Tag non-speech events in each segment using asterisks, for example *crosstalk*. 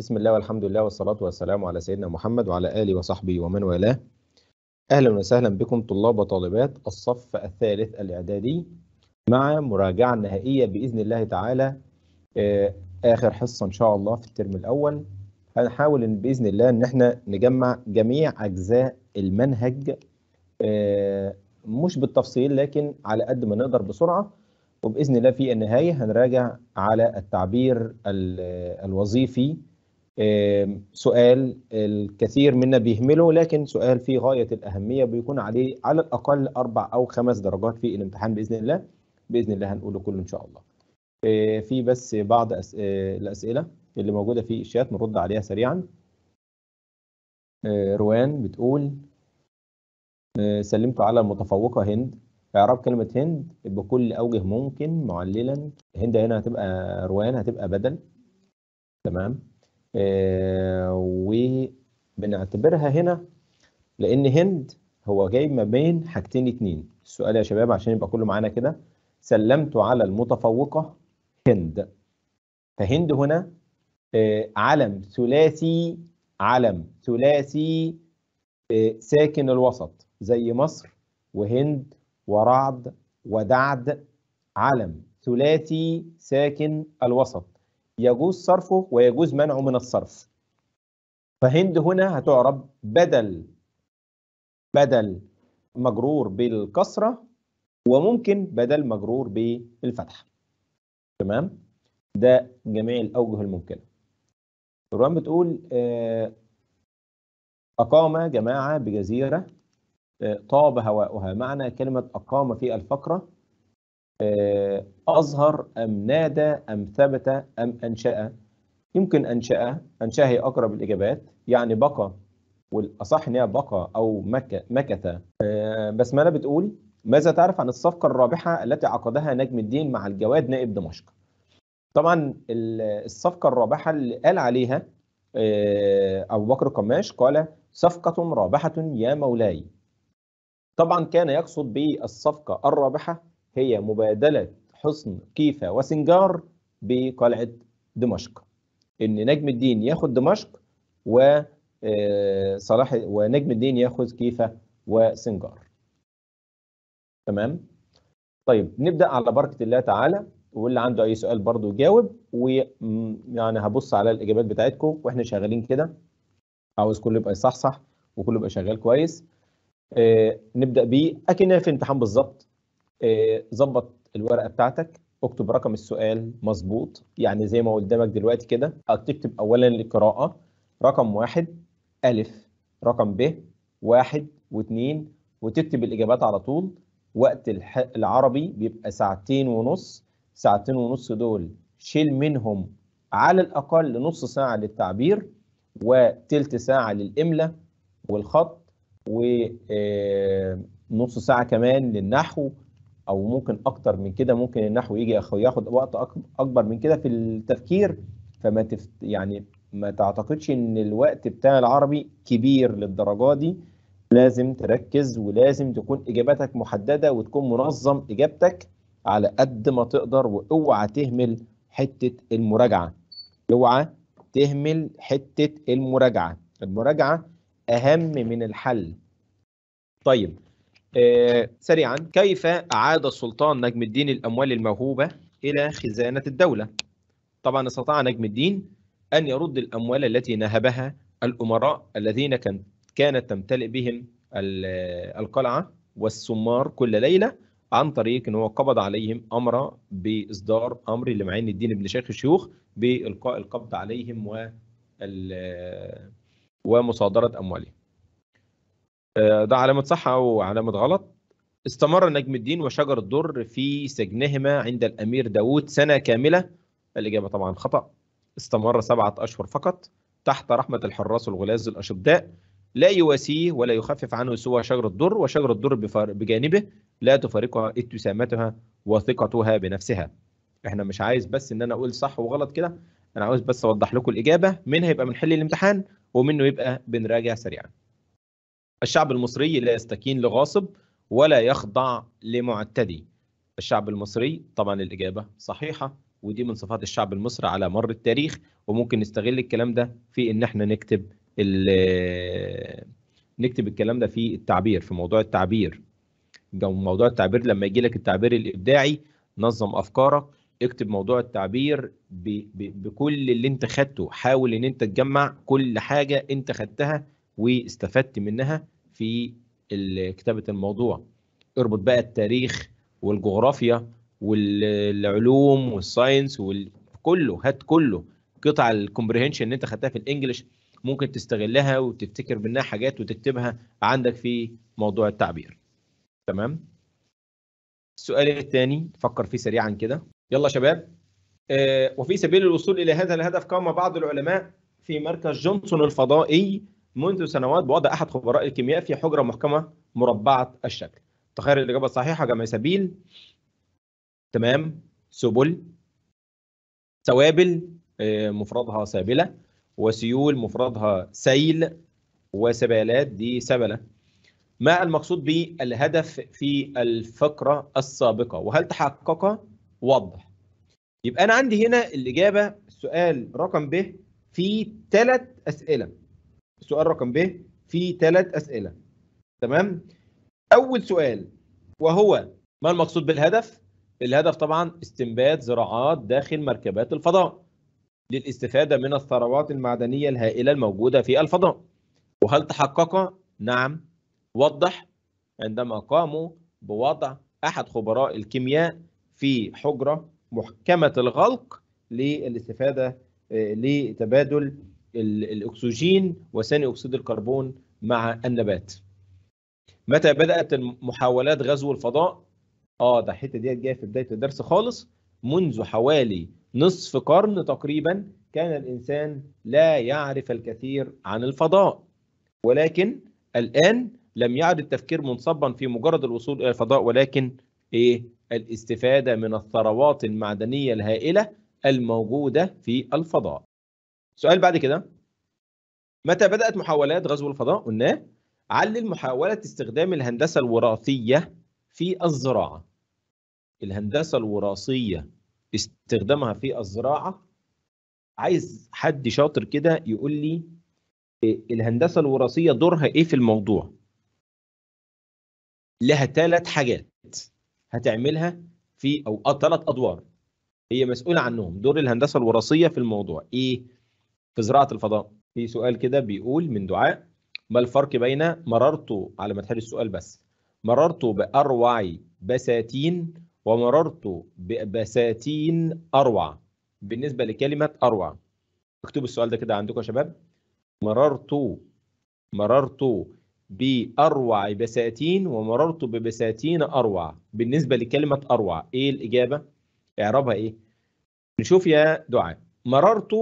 بسم الله والحمد لله والصلاة والسلام على سيدنا محمد وعلى آله وصحبه ومن والاه أهلا وسهلا بكم طلاب وطالبات الصف الثالث الإعدادي مع مراجعة نهائية بإذن الله تعالى آه، آخر حصة إن شاء الله في الترم الأول هنحاول إن بإذن الله إن إحنا نجمع جميع أجزاء المنهج آه، مش بالتفصيل لكن على قد ما نقدر بسرعة وبإذن الله في النهاية هنراجع على التعبير الوظيفي سؤال الكثير منا بيهمله لكن سؤال في غاية الأهمية بيكون عليه على الأقل أربع أو خمس درجات في الامتحان بإذن الله بإذن الله هنقوله كله إن شاء الله آه، في بس بعض آه، الأسئلة اللي موجودة في الشات نرد عليها سريعا آه، روان بتقول سلمت على المتفوقة هند إعراب كلمة هند بكل أوجه ممكن معللا هند هنا هتبقى روان هتبقى بدل تمام آه، وبنعتبرها هنا لان هند هو جاي ما بين حاجتين اتنين السؤال يا شباب عشان يبقى كله معانا كده سلمت على المتفوقه هند فهند هنا آه، علم ثلاثي علم ثلاثي آه، ساكن الوسط زي مصر وهند ورعد ودعد علم ثلاثي ساكن الوسط يجوز صرفه ويجوز منعه من الصرف فهند هنا هتعرب بدل بدل مجرور بالكسرة وممكن بدل مجرور بالفتحة تمام ده جميع الأوجه الممكنة الرواية بتقول آه، أقام جماعة بجزيرة آه، طاب هواؤها معنى كلمة أقام في الفقرة آه، أظهر أم نادى أم ثبت أم أنشأ يمكن أنشأ أنشأ هي أقرب الإجابات يعني بقى والأصح هي بقى أو مك مكث آه، بس ما أنا بتقول ماذا تعرف عن الصفقة الرابحة التي عقدها نجم الدين مع الجواد نائب دمشق طبعا الصفقة الرابحة اللي قال عليها آه، أبو بكر قماش قال صفقة رابحة يا مولاي طبعا كان يقصد بالصفقة الرابحة هي مبادلة حصن كيفا وسنجار بقلعة دمشق إن نجم الدين ياخد دمشق و آه، صلاح ونجم الدين ياخد كيفا وسنجار تمام طيب نبدأ على بركة الله تعالى واللي عنده أي سؤال برضه يجاوب ويعني هبص على الإجابات بتاعتكم وإحنا شغالين كده عاوز كله يبقى يصحصح وكله يبقى شغال كويس آه، نبدأ بيه أكنها في امتحان بالظبط آه، ظبط الورقه بتاعتك اكتب رقم السؤال مظبوط يعني زي ما قدامك دلوقتي كده هتكتب اولا القراءه رقم واحد الف رقم ب واحد واثنين وتكتب الاجابات على طول وقت العربي بيبقى ساعتين ونص ساعتين ونص دول شيل منهم على الاقل نص ساعه للتعبير وتلت ساعه للاملة والخط ونص آه، ساعه كمان للنحو او ممكن اكتر من كده ممكن النحو يجي ياخد وقت اكبر من كده في التفكير فما تفت يعني ما تعتقدش ان الوقت بتاع العربي كبير للدرجه دي لازم تركز ولازم تكون اجاباتك محدده وتكون منظم اجابتك على قد ما تقدر واوعى تهمل حته المراجعه اوعى تهمل حته المراجعه المراجعه اهم من الحل طيب آه، سريعا كيف أعاد السلطان نجم الدين الأموال الموهوبة إلى خزانة الدولة طبعا استطاع نجم الدين أن يرد الأموال التي نهبها الأمراء الذين كانت تمتلئ بهم القلعة والسمار كل ليلة عن طريق أن هو قبض عليهم أمر بإصدار أمر لمعين الدين ابن شيخ الشيوخ بإلقاء القبض عليهم و ومصادرة أموالهم آه، ده علامة صح أو علامة غلط استمر نجم الدين وشجر الدر في سجنهما عند الأمير داود سنة كاملة الإجابة طبعا خطأ استمر سبعة أشهر فقط تحت رحمة الحراس الغلاز الأشداء لا يواسيه ولا يخفف عنه سوى شجر الدر وشجر الدر بجانبه لا تفارقها ابتسامتها وثقتها بنفسها احنا مش عايز بس ان انا اقول صح وغلط كده انا عاوز بس اوضح لكم الاجابه منها يبقى بنحل الامتحان ومنه يبقى بنراجع سريعا الشعب المصري لا يستكين لغاصب ولا يخضع لمعتدي الشعب المصري طبعا الإجابة صحيحة ودي من صفات الشعب المصري على مر التاريخ وممكن نستغل الكلام ده في ان احنا نكتب *hesitation* نكتب الكلام ده في التعبير في موضوع التعبير موضوع التعبير لما يجي لك التعبير الابداعي نظم افكارك اكتب موضوع التعبير بكل اللي انت خدته حاول ان انت تجمع كل حاجه انت خدتها واستفدت منها في كتابه الموضوع اربط بقى التاريخ والجغرافيا والعلوم والساينس وكله هات كله قطع الكومبريهنشن اللي انت خدتها في الانجليش ممكن تستغلها وتفتكر منها حاجات وتكتبها عندك في موضوع التعبير تمام السؤال الثاني فكر فيه سريعا كده يلا شباب آه وفي سبيل الوصول الى هذا الهدف قام بعض العلماء في مركز جونسون الفضائي منذ سنوات بوضع أحد خبراء الكيمياء في حجرة محكمة مربعة الشكل تخيل الإجابة الصحيحة جمع سبيل تمام سبل سوابل آه، مفردها سابلة وسيول مفردها سيل وسبالات دي سبلة ما المقصود بالهدف في الفقرة السابقة وهل تحقق وضح يبقى أنا عندي هنا الإجابة السؤال رقم ب في ثلاث أسئلة سؤال رقم ب في ثلاث اسئله تمام اول سؤال وهو ما المقصود بالهدف الهدف طبعا استنبات زراعات داخل مركبات الفضاء للاستفاده من الثروات المعدنيه الهائله الموجوده في الفضاء وهل تحقق نعم وضح عندما قاموا بوضع احد خبراء الكيمياء في حجره محكمه الغلق للاستفاده آه، لتبادل الاكسجين وثاني اكسيد الكربون مع النبات متى بدات محاولات غزو الفضاء اه ده الحته ديت جايه في بدايه الدرس خالص منذ حوالي نصف قرن تقريبا كان الانسان لا يعرف الكثير عن الفضاء ولكن الان لم يعد التفكير منصبا في مجرد الوصول الى الفضاء ولكن ايه الاستفاده من الثروات المعدنيه الهائله الموجوده في الفضاء سؤال بعد كده متى بدأت محاولات غزو الفضاء قلنا علل محاولة استخدام الهندسة الوراثية في الزراعة الهندسة الوراثية استخدامها في الزراعة عايز حد شاطر كده يقول لي الهندسة الوراثية دورها ايه في الموضوع لها ثلاث حاجات هتعملها في او ثلاث ادوار هي مسؤولة عنهم دور الهندسة الوراثية في الموضوع ايه في زراعه الفضاء في سؤال كده بيقول من دعاء ما الفرق بين مررت على ما السؤال بس مررت باروع بساتين ومررت ببساتين اروع بالنسبه لكلمه اروع اكتبوا السؤال ده كده عندكم يا شباب مررت مررت باروع بساتين ومررت ببساتين اروع بالنسبه لكلمه اروع ايه الاجابه اعربها ايه نشوف يا دعاء مررت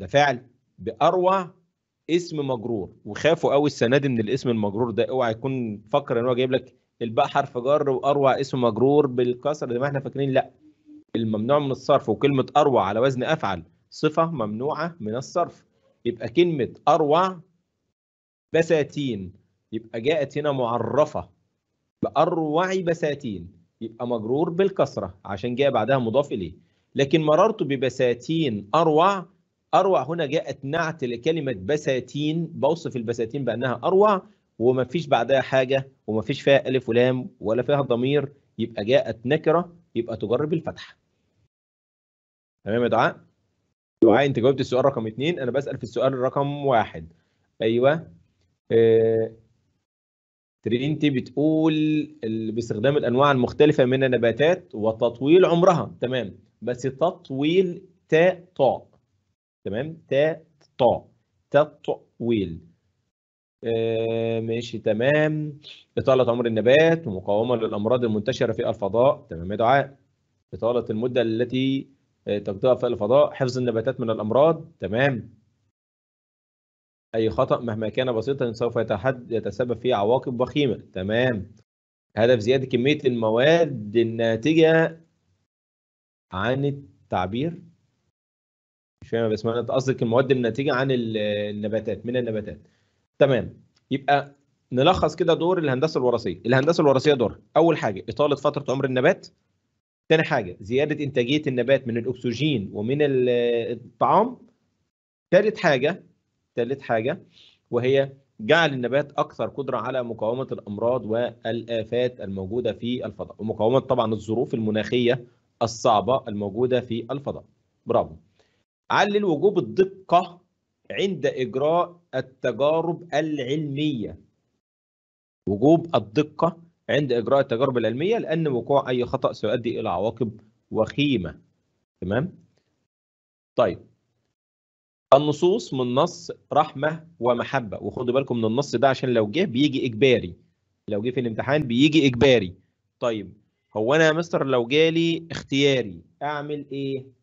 ده فعل باروع اسم مجرور وخافوا قوي السنه دي من الاسم المجرور ده اوعى يكون فكر ان هو جايب لك الباء حرف جر واروع اسم مجرور بالكسر زي ما احنا فاكرين لا الممنوع من الصرف وكلمه اروع على وزن افعل صفه ممنوعه من الصرف يبقى كلمه اروع بساتين يبقى جاءت هنا معرفه باروع بساتين يبقى مجرور بالكسره عشان جاء بعدها مضاف اليه لكن مررت ببساتين اروع أروع هنا جاءت نعت لكلمة بساتين بوصف البساتين بأنها أروع وما فيش بعدها حاجة وما فيش فيها ألف ولام ولا فيها ضمير يبقى جاءت نكرة يبقى تجرب الفتحة تمام يا دعاء دعاء أنت جاوبت السؤال رقم اتنين أنا بسأل في السؤال رقم واحد أيوه آه. ترينتي بتقول باستخدام الانواع المختلفه من النباتات وتطويل عمرها تمام بس تطويل تاء طاء تمام تا طا تطويل آه ماشي تمام إطالة عمر النبات ومقاومة للأمراض المنتشرة في الفضاء تمام يا دعاء إطالة المدة التي آه، تقضيها في الفضاء حفظ النباتات من الأمراض تمام أي خطأ مهما كان بسيطا سوف يتسبب في عواقب وخيمة تمام هدف زيادة كمية المواد الناتجة عن التعبير مش فاهم بس انت قصدك المواد الناتجه عن النباتات من النباتات تمام يبقى نلخص كده دور الهندسه الوراثيه الهندسه الوراثيه دور اول حاجه اطاله فتره عمر النبات تاني حاجه زياده انتاجيه النبات من الاكسجين ومن الطعام ثالث حاجه ثالث حاجه وهي جعل النبات اكثر قدره على مقاومه الامراض والافات الموجوده في الفضاء ومقاومه طبعا الظروف المناخيه الصعبه الموجوده في الفضاء برافو علل وجوب الدقة عند إجراء التجارب العلمية وجوب الدقة عند إجراء التجارب العلمية لأن وقوع أي خطأ سيؤدي إلى عواقب وخيمة تمام؟ طيب النصوص من نص رحمة ومحبة وخدوا بالكم من النص ده عشان لو جه بيجي إجباري لو جه في الامتحان بيجي إجباري طيب هو أنا يا مستر لو جالي اختياري أعمل إيه؟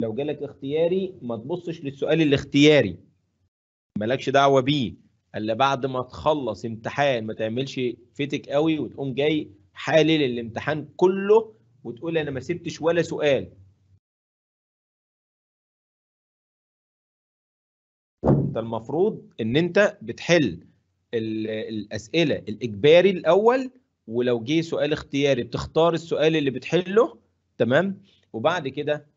لو جالك اختياري ما تبصش للسؤال الاختياري مالكش دعوه بيه الا بعد ما تخلص امتحان ما تعملش فتك قوي وتقوم جاي حالل الامتحان كله وتقول انا ما سبتش ولا سؤال انت المفروض ان انت بتحل الاسئله الاجباري الاول ولو جه سؤال اختياري بتختار السؤال اللي بتحله تمام وبعد كده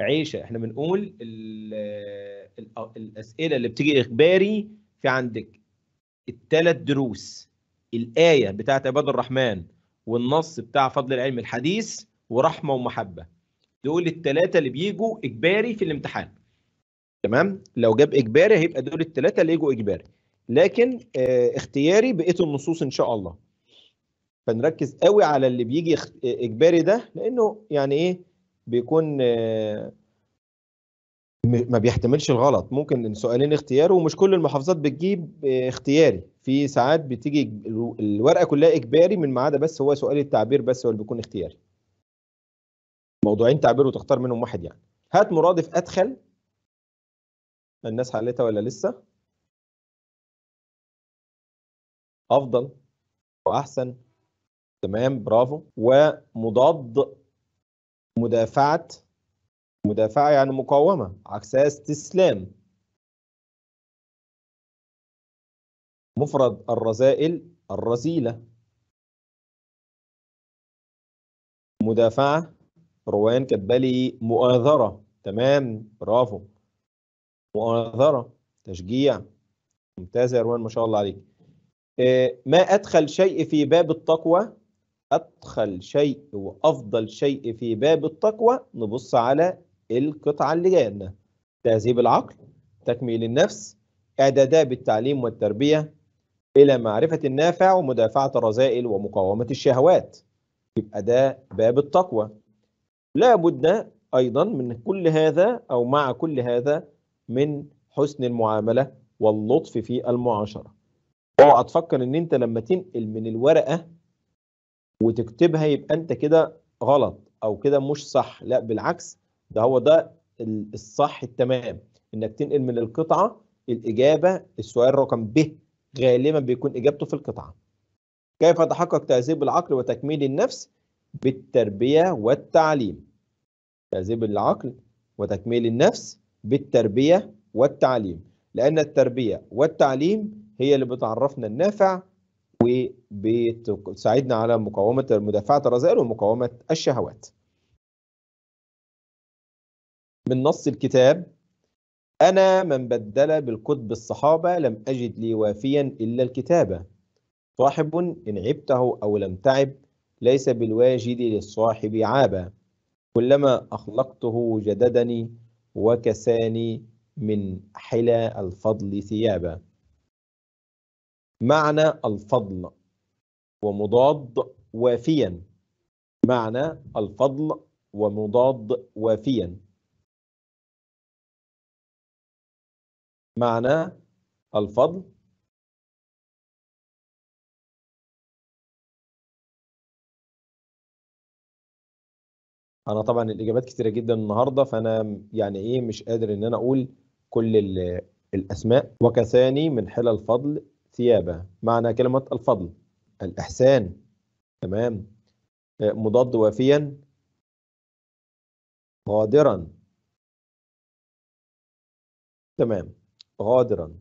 عيشه احنا بنقول الاسئله اللي بتيجي اخباري في عندك الثلاث دروس الايه بتاعت عباد الرحمن والنص بتاع فضل العلم الحديث ورحمه ومحبه دول الثلاثه اللي بيجوا اجباري في الامتحان تمام لو جاب اجباري هيبقى دول الثلاثه اللي يجوا اجباري لكن آه، اختياري بقيه النصوص ان شاء الله فنركز قوي على اللي بيجي اجباري ده لانه يعني ايه بيكون ما بيحتملش الغلط ممكن سؤالين اختياري ومش كل المحافظات بتجيب اختياري في ساعات بتيجي الورقه كلها اجباري من ما عدا بس هو سؤال التعبير بس هو اللي بيكون اختياري موضوعين تعبير وتختار منهم واحد يعني هات مرادف ادخل الناس حلتها ولا لسه افضل واحسن تمام برافو ومضاد مدافعة مدافعة يعني مقاومة عكسها استسلام مفرد الرذائل الرذيلة مدافعة روان كتبالي مؤاذرة مؤازرة تمام برافو مؤازرة تشجيع ممتاز يا روان ما شاء الله عليك آه، ما أدخل شيء في باب التقوى أدخل شيء وأفضل شيء في باب التقوى نبص على القطعة اللي جاية تهذيب العقل تكميل النفس إعدادات بالتعليم والتربية إلى معرفة النافع ومدافعة الرذائل ومقاومة الشهوات يبقى ده باب التقوى لابد أيضا من كل هذا أو مع كل هذا من حسن المعاملة واللطف في المعاشرة اوعى تفكر ان انت لما تنقل من الورقة وتكتبها يبقى انت كده غلط او كده مش صح لا بالعكس ده هو ده الصح التمام انك تنقل من القطعه الاجابه السؤال رقم ب غالبا بيكون اجابته في القطعه كيف تحقق تهذيب العقل وتكميل النفس بالتربيه والتعليم تهذيب العقل وتكميل النفس بالتربيه والتعليم لان التربيه والتعليم هي اللي بتعرفنا النافع وبتساعدنا على مقاومة مدافعة الرذائل ومقاومة الشهوات من نص الكتاب أنا من بدل بالقطب الصحابة لم أجد لي وافيا إلا الكتابة صاحب إن عبته أو لم تعب ليس بالواجد للصاحب عابا كلما أخلقته جددني وكساني من حلى الفضل ثيابا معنى الفضل ومضاد وافيا معنى الفضل ومضاد وافيا معنى الفضل انا طبعا الاجابات كتيره جدا النهارده فانا يعني ايه مش قادر ان انا اقول كل الاسماء وكثاني من حلى الفضل ثيابه معنى كلمة الفضل الإحسان تمام آه، مضاد وافيا غادرا تمام غادرا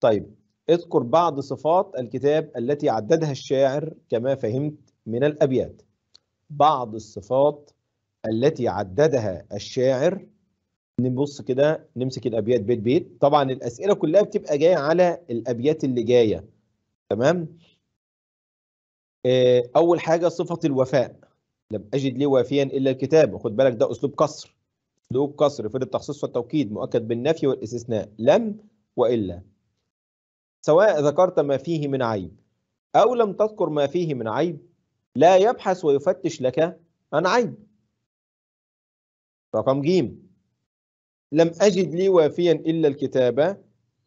طيب اذكر بعض صفات الكتاب التي عددها الشاعر كما فهمت من الأبيات بعض الصفات التي عددها الشاعر نبص كده نمسك الابيات بيت بيت طبعا الاسئله كلها بتبقى جايه على الابيات اللي جايه تمام آه، اول حاجه صفه الوفاء لم اجد لي وافيا الا الكتاب خد بالك ده اسلوب كسر اسلوب كسر في التخصيص والتوكيد مؤكد بالنفي والاستثناء لم والا سواء ذكرت ما فيه من عيب او لم تذكر ما فيه من عيب لا يبحث ويفتش لك عن عيب رقم جيم لم أجد لي وافيا إلا الكتابة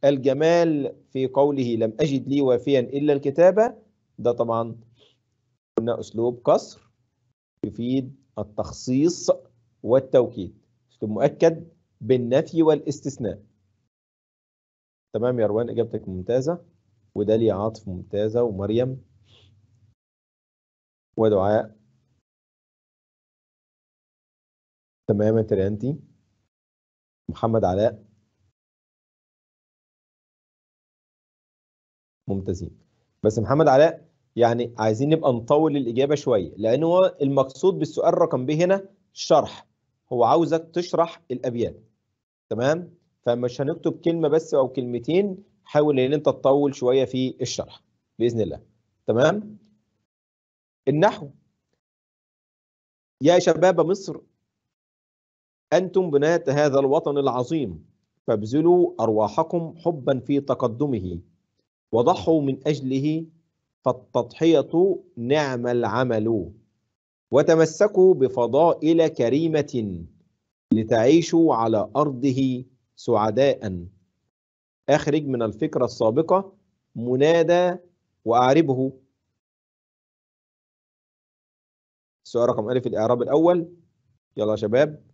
الجمال في قوله لم أجد لي وافيا إلا الكتابة ده طبعا قلنا أسلوب قصر يفيد التخصيص والتوكيد أسلوب مؤكد بالنفي والاستثناء تمام يا روان إجابتك ممتازة وداليا عاطف ممتازة ومريم ودعاء تمام يا ترينتي محمد علاء ممتازين بس محمد علاء يعني عايزين نبقى نطول الاجابه شويه لان هو المقصود بالسؤال رقم ب هنا شرح هو عاوزك تشرح الابيات تمام فمش هنكتب كلمه بس او كلمتين حاول ان انت تطول شويه في الشرح باذن الله تمام النحو يا شباب مصر أنتم بناة هذا الوطن العظيم فابذلوا أرواحكم حبا في تقدمه وضحوا من أجله فالتضحية نعم العمل وتمسكوا بفضائل كريمة لتعيشوا على أرضه سعداء أخرج من الفكرة السابقة منادى وأعربه سؤال رقم ألف الإعراب الأول يلا يا شباب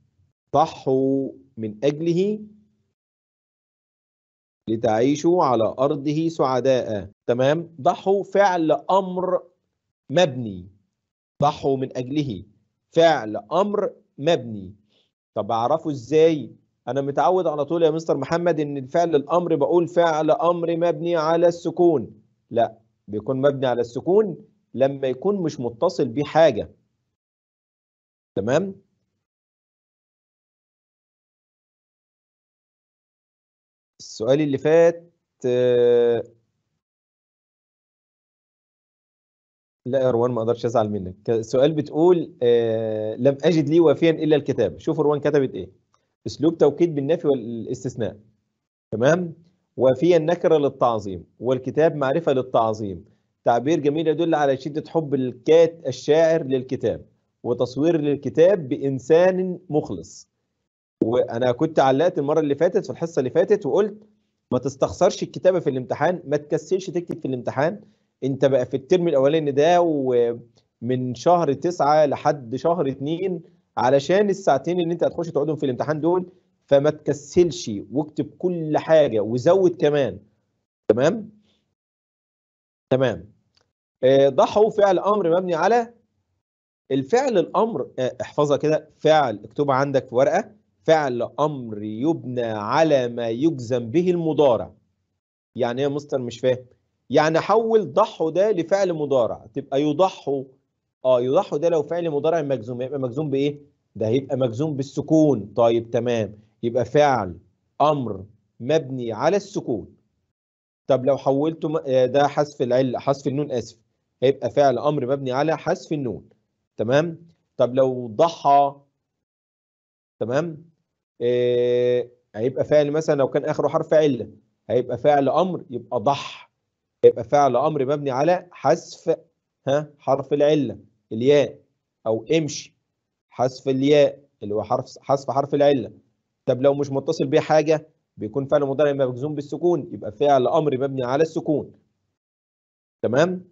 ضحوا من أجله لتعيشوا على أرضه سعداء تمام ضحوا فعل أمر مبني ضحوا من أجله فعل أمر مبني طب أعرفه إزاي أنا متعود على طول يا مستر محمد إن الفعل الأمر بقول فعل أمر مبني على السكون لا بيكون مبني على السكون لما يكون مش متصل بحاجة حاجة تمام سؤالي اللي فات آه، لا يا روان ما اقدرش ازعل منك السؤال بتقول آه، لم اجد لي وافيا الا الكتاب شوف روان كتبت ايه اسلوب توكيد بالنفي والاستثناء تمام وافيا نكره للتعظيم والكتاب معرفه للتعظيم تعبير جميل يدل على شده حب الكات الشاعر للكتاب وتصوير للكتاب بانسان مخلص وانا كنت علقت المره اللي فاتت في الحصه اللي فاتت وقلت ما تستخسرش الكتابه في الامتحان ما تكسلش تكتب في الامتحان انت بقى في الترم الاولاني ده ومن شهر تسعة لحد شهر اتنين علشان الساعتين اللي انت هتخش تقعدهم في الامتحان دول فما تكسلش واكتب كل حاجه وزود كمان تمام تمام آه، ضحوا فعل امر مبني على الفعل الامر آه، احفظها كده فعل اكتبها عندك في ورقه فعل امر يبنى على ما يجزم به المضارع يعني ايه يا مستر مش فاهم يعني حول ضحوا ده لفعل مضارع تبقى يضحوا اه يضحوا ده لو فعل مضارع مجزوم يبقى مجزوم بايه ده هيبقى مجزوم بالسكون طيب تمام يبقى فعل امر مبني على السكون طب لو حولته آه، ده حذف العله حذف النون اسف هيبقى فعل امر مبني على حذف النون تمام طب لو ضحى تمام آه، هيبقى فاعل مثلا لو كان اخره حرف عله هيبقى فعل امر يبقى ضح هيبقى فعل امر مبني على حذف ها حرف العله الياء او امشي حذف الياء اللي هو حرف حذف حرف العله طب لو مش متصل بيه حاجه بيكون فعل مضارع مجزوم بالسكون يبقى فعل امر مبني على السكون تمام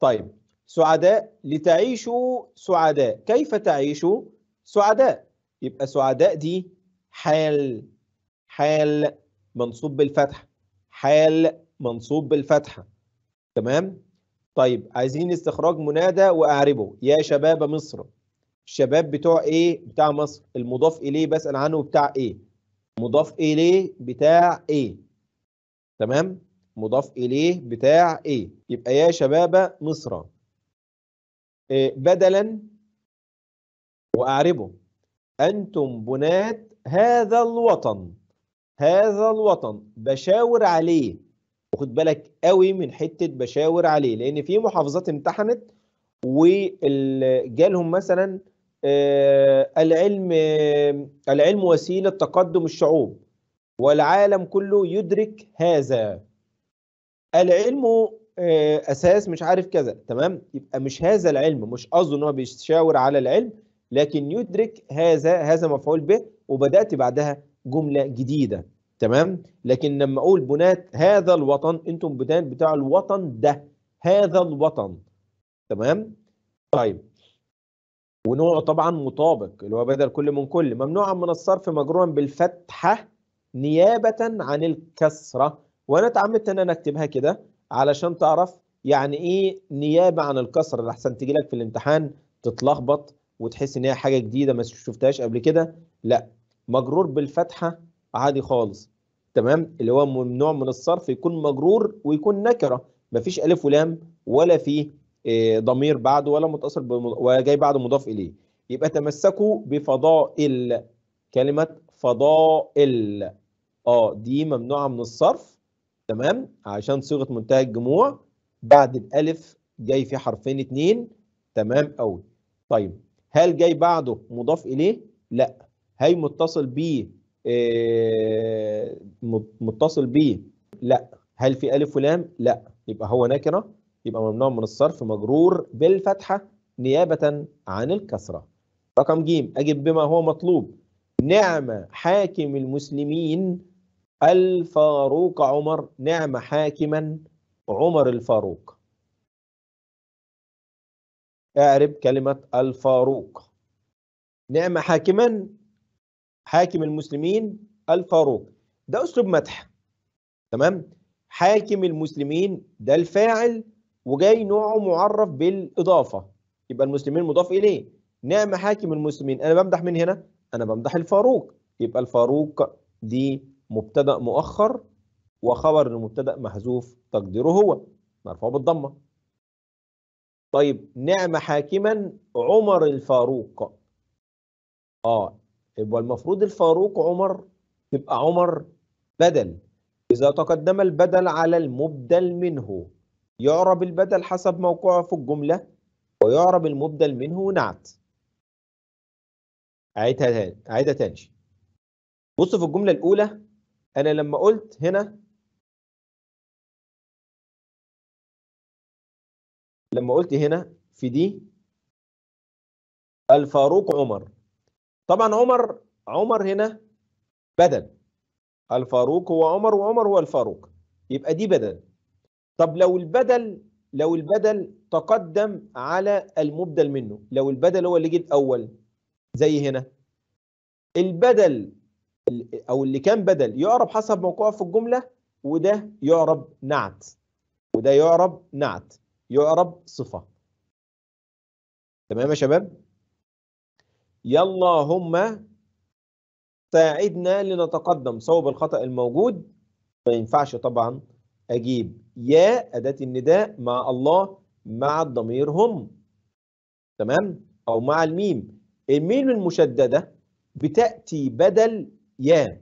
طيب سعداء لتعيشوا سعداء كيف تعيشوا سعداء يبقى سعداء دي حال حال منصوب بالفتحة حال منصوب بالفتحة تمام طيب عايزين استخراج منادى وأعربه يا شباب مصر الشباب بتوع ايه بتاع مصر المضاف اليه بسأل عنه بتاع ايه مضاف اليه بتاع ايه تمام مضاف اليه بتاع ايه يبقى يا شباب مصر إيه، بدلا وأعربه أنتم بناة هذا الوطن هذا الوطن بشاور عليه وخد بالك قوي من حتة بشاور عليه لأن في محافظات امتحنت وجالهم مثلا آه، العلم العلم وسيلة تقدم الشعوب والعالم كله يدرك هذا العلم آه، اساس مش عارف كذا تمام يبقى مش هذا العلم مش قصده ان هو بيشاور على العلم لكن يدرك هذا هذا مفعول به وبدات بعدها جمله جديده تمام لكن لما اقول بنات هذا الوطن انتم بنات بتاع الوطن ده هذا الوطن تمام طيب ونوع طبعا مطابق اللي هو بدل كل من كل ممنوعا من الصرف مجرورا بالفتحه نيابه عن الكسره وانا اتعمدت ان انا اكتبها كده علشان تعرف يعني ايه نيابه عن الكسر الاحسن تيجي لك في الامتحان تتلخبط وتحس ان هي حاجه جديده ما شفتهاش قبل كده لا مجرور بالفتحه عادي خالص تمام اللي هو ممنوع من الصرف يكون مجرور ويكون نكره مفيش الف ولام ولا في آه، ضمير بعده ولا متصل وجاي بعده مضاف اليه يبقى تمسكوا بفضائل كلمه فضائل اه دي ممنوعه من الصرف تمام عشان صيغه منتهى الجموع بعد الالف جاي فيه حرفين اتنين تمام قوي طيب هل جاي بعده مضاف اليه لا هي متصل بيه آه، متصل بيه لا هل في الف ولام لا يبقى هو نكره يبقى ممنوع من الصرف مجرور بالفتحه نيابه عن الكسره رقم ج اجب بما هو مطلوب نعم حاكم المسلمين الفاروق عمر نعم حاكما عمر الفاروق اعرب كلمة الفاروق نعم حاكما حاكم المسلمين الفاروق ده أسلوب مدح تمام حاكم المسلمين ده الفاعل وجاي نوعه معرف بالإضافة يبقى المسلمين مضاف إليه نعم حاكم المسلمين أنا بمدح من هنا أنا بمدح الفاروق يبقى الفاروق دي مبتدا مؤخر وخبر المبتدا محذوف تقديره هو مرفوع بالضمه طيب نعم حاكما عمر الفاروق اه يبقى المفروض الفاروق عمر تبقى عمر بدل اذا تقدم البدل على المبدل منه يعرب البدل حسب موقعه في الجمله ويعرب المبدل منه نعت اعيدها تاني اعيدها تاني بص في الجمله الاولى انا لما قلت هنا لما قلت هنا في دي الفاروق عمر طبعا عمر عمر هنا بدل الفاروق هو عمر وعمر هو الفاروق يبقى دي بدل طب لو البدل لو البدل تقدم على المبدل منه لو البدل هو اللي جه الاول زي هنا البدل او اللي كان بدل يعرب حسب موقعه في الجمله وده يعرب نعت وده يعرب نعت يعرب صفه تمام يا شباب يلا هم ساعدنا لنتقدم صوب الخطا الموجود ما ينفعش طبعا اجيب يا اداه النداء مع الله مع الضمير هم تمام او مع الميم الميم المشدده بتاتي بدل يا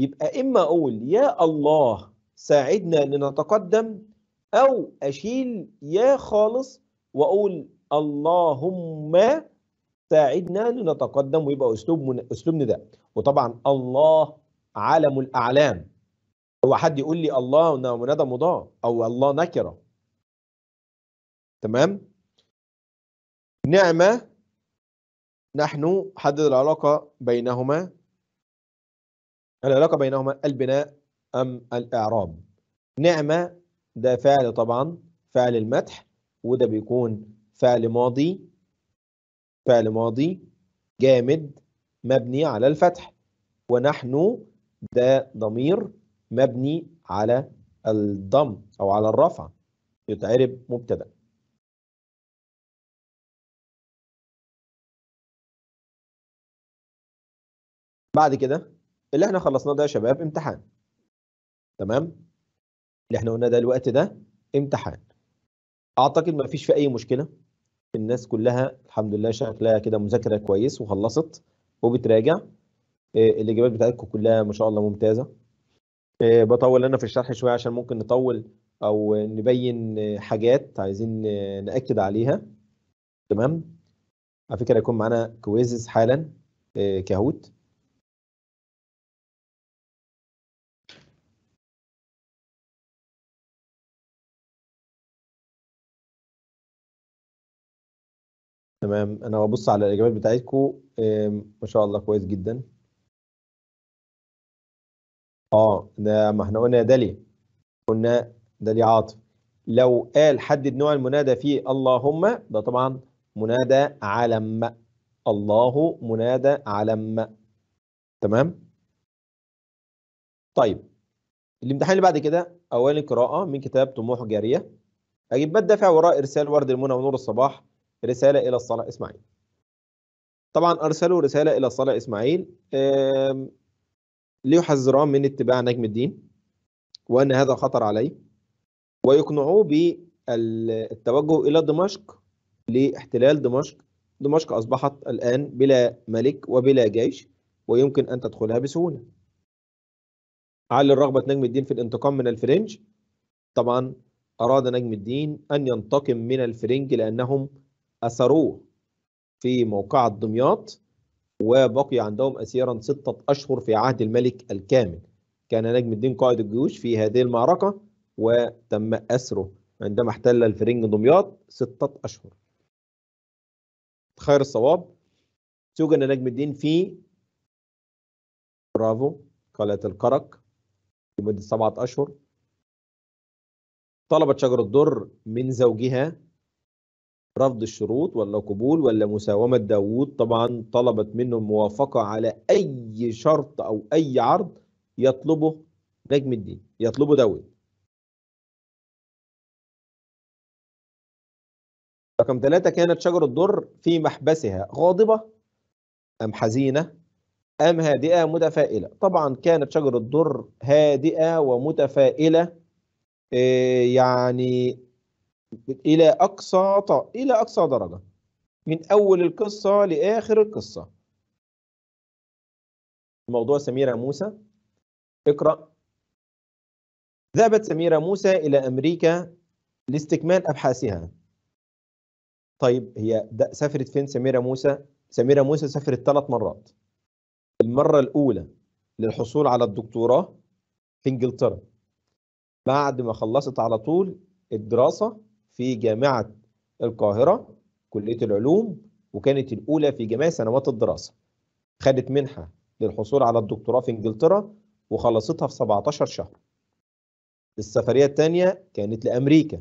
يبقى إما أقول يا الله ساعدنا إن نتقدم أو أشيل يا خالص وأقول اللهم ساعدنا إن نتقدم ويبقى أسلوب من أسلوبنا ده وطبعا الله عالم الأعلام هو حد يقول لي الله منادى مضاف أو الله نكرة تمام نعمة نحن حدد العلاقة بينهما العلاقة بينهما البناء أم الإعراب نعمة ده فعل طبعا فعل المدح وده بيكون فعل ماضي فعل ماضي جامد مبني على الفتح ونحن ده ضمير مبني على الضم أو على الرفع يتعرب مبتدأ بعد كده اللي احنا خلصناه ده يا شباب امتحان تمام اللي احنا قلناه ده الوقت ده امتحان اعتقد ما فيش في اي مشكله الناس كلها الحمد لله شكلها كده مذاكره كويس وخلصت وبتراجع آه، الاجابات بتاعتكم كلها ما شاء الله ممتازه آه، بطول انا في الشرح شويه عشان ممكن نطول او نبين آه، حاجات عايزين ناكد عليها تمام على فكره هيكون معانا كويزز حالا كهوت تمام انا ببص على الاجابات بتاعتكم ما شاء الله كويس جدا اه ده ما احنا قلنا دالي قلنا دالي عاطف لو قال حدد نوع المنادى فيه اللهم ده طبعا منادى علم الله منادى علم تمام طيب الامتحان اللي بعد كده اواني قراءه من كتاب طموح جاريه اجيب ماده دافع وراء ارسال ورد المنى ونور الصباح رسالة إلى الصلاة إسماعيل طبعا أرسلوا رسالة إلى الصلاة إسماعيل ليحذران من اتباع نجم الدين وأن هذا خطر عليه ويقنعوه بالتوجه إلى دمشق لاحتلال دمشق دمشق أصبحت الآن بلا ملك وبلا جيش ويمكن أن تدخلها بسهولة على رغبة نجم الدين في الانتقام من الفرنج طبعا أراد نجم الدين أن ينتقم من الفرنج لأنهم أسروه في موقعة دمياط وبقي عندهم أسيرا ستة أشهر في عهد الملك الكامل كان نجم الدين قائد الجيوش في هذه المعركة وتم أسره عندما احتل الفرنج دمياط ستة أشهر خير الصواب سجن نجم الدين في برافو قلعة الكرك لمدة سبعة أشهر طلبت شجرة الدر من زوجها رفض الشروط ولا قبول ولا مساومة داوود طبعا طلبت منه الموافقة على أي شرط أو أي عرض يطلبه نجم الدين يطلبه داوود رقم ثلاثة كانت شجرة الضر في محبسها غاضبة أم حزينة أم هادئة متفائلة طبعا كانت شجرة الضر هادئة ومتفائلة آه، يعني إلى أقصى ط إلى أقصى درجة من أول القصة لآخر القصة موضوع سميرة موسى اقرأ ذهبت سميرة موسى إلى أمريكا لاستكمال أبحاثها طيب هي سافرت فين سميرة موسى؟ سميرة موسى سافرت ثلاث مرات المرة الأولى للحصول على الدكتوراه في إنجلترا بعد ما خلصت على طول الدراسة في جامعة القاهرة كلية العلوم وكانت الأولى في جميع سنوات الدراسة خدت منحة للحصول على الدكتوراه في إنجلترا وخلصتها في 17 شهر السفرية الثانية كانت لأمريكا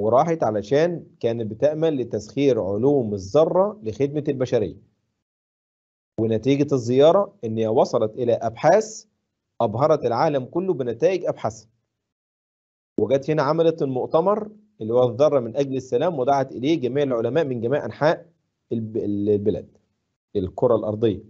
وراحت علشان كانت بتأمل لتسخير علوم الذرة لخدمة البشرية ونتيجة الزيارة إن هي وصلت إلى أبحاث أبهرت العالم كله بنتائج أبحاثها وجت هنا عملت المؤتمر اللي هو الذره من اجل السلام ودعت اليه جميع العلماء من جميع انحاء البلاد الكره الارضيه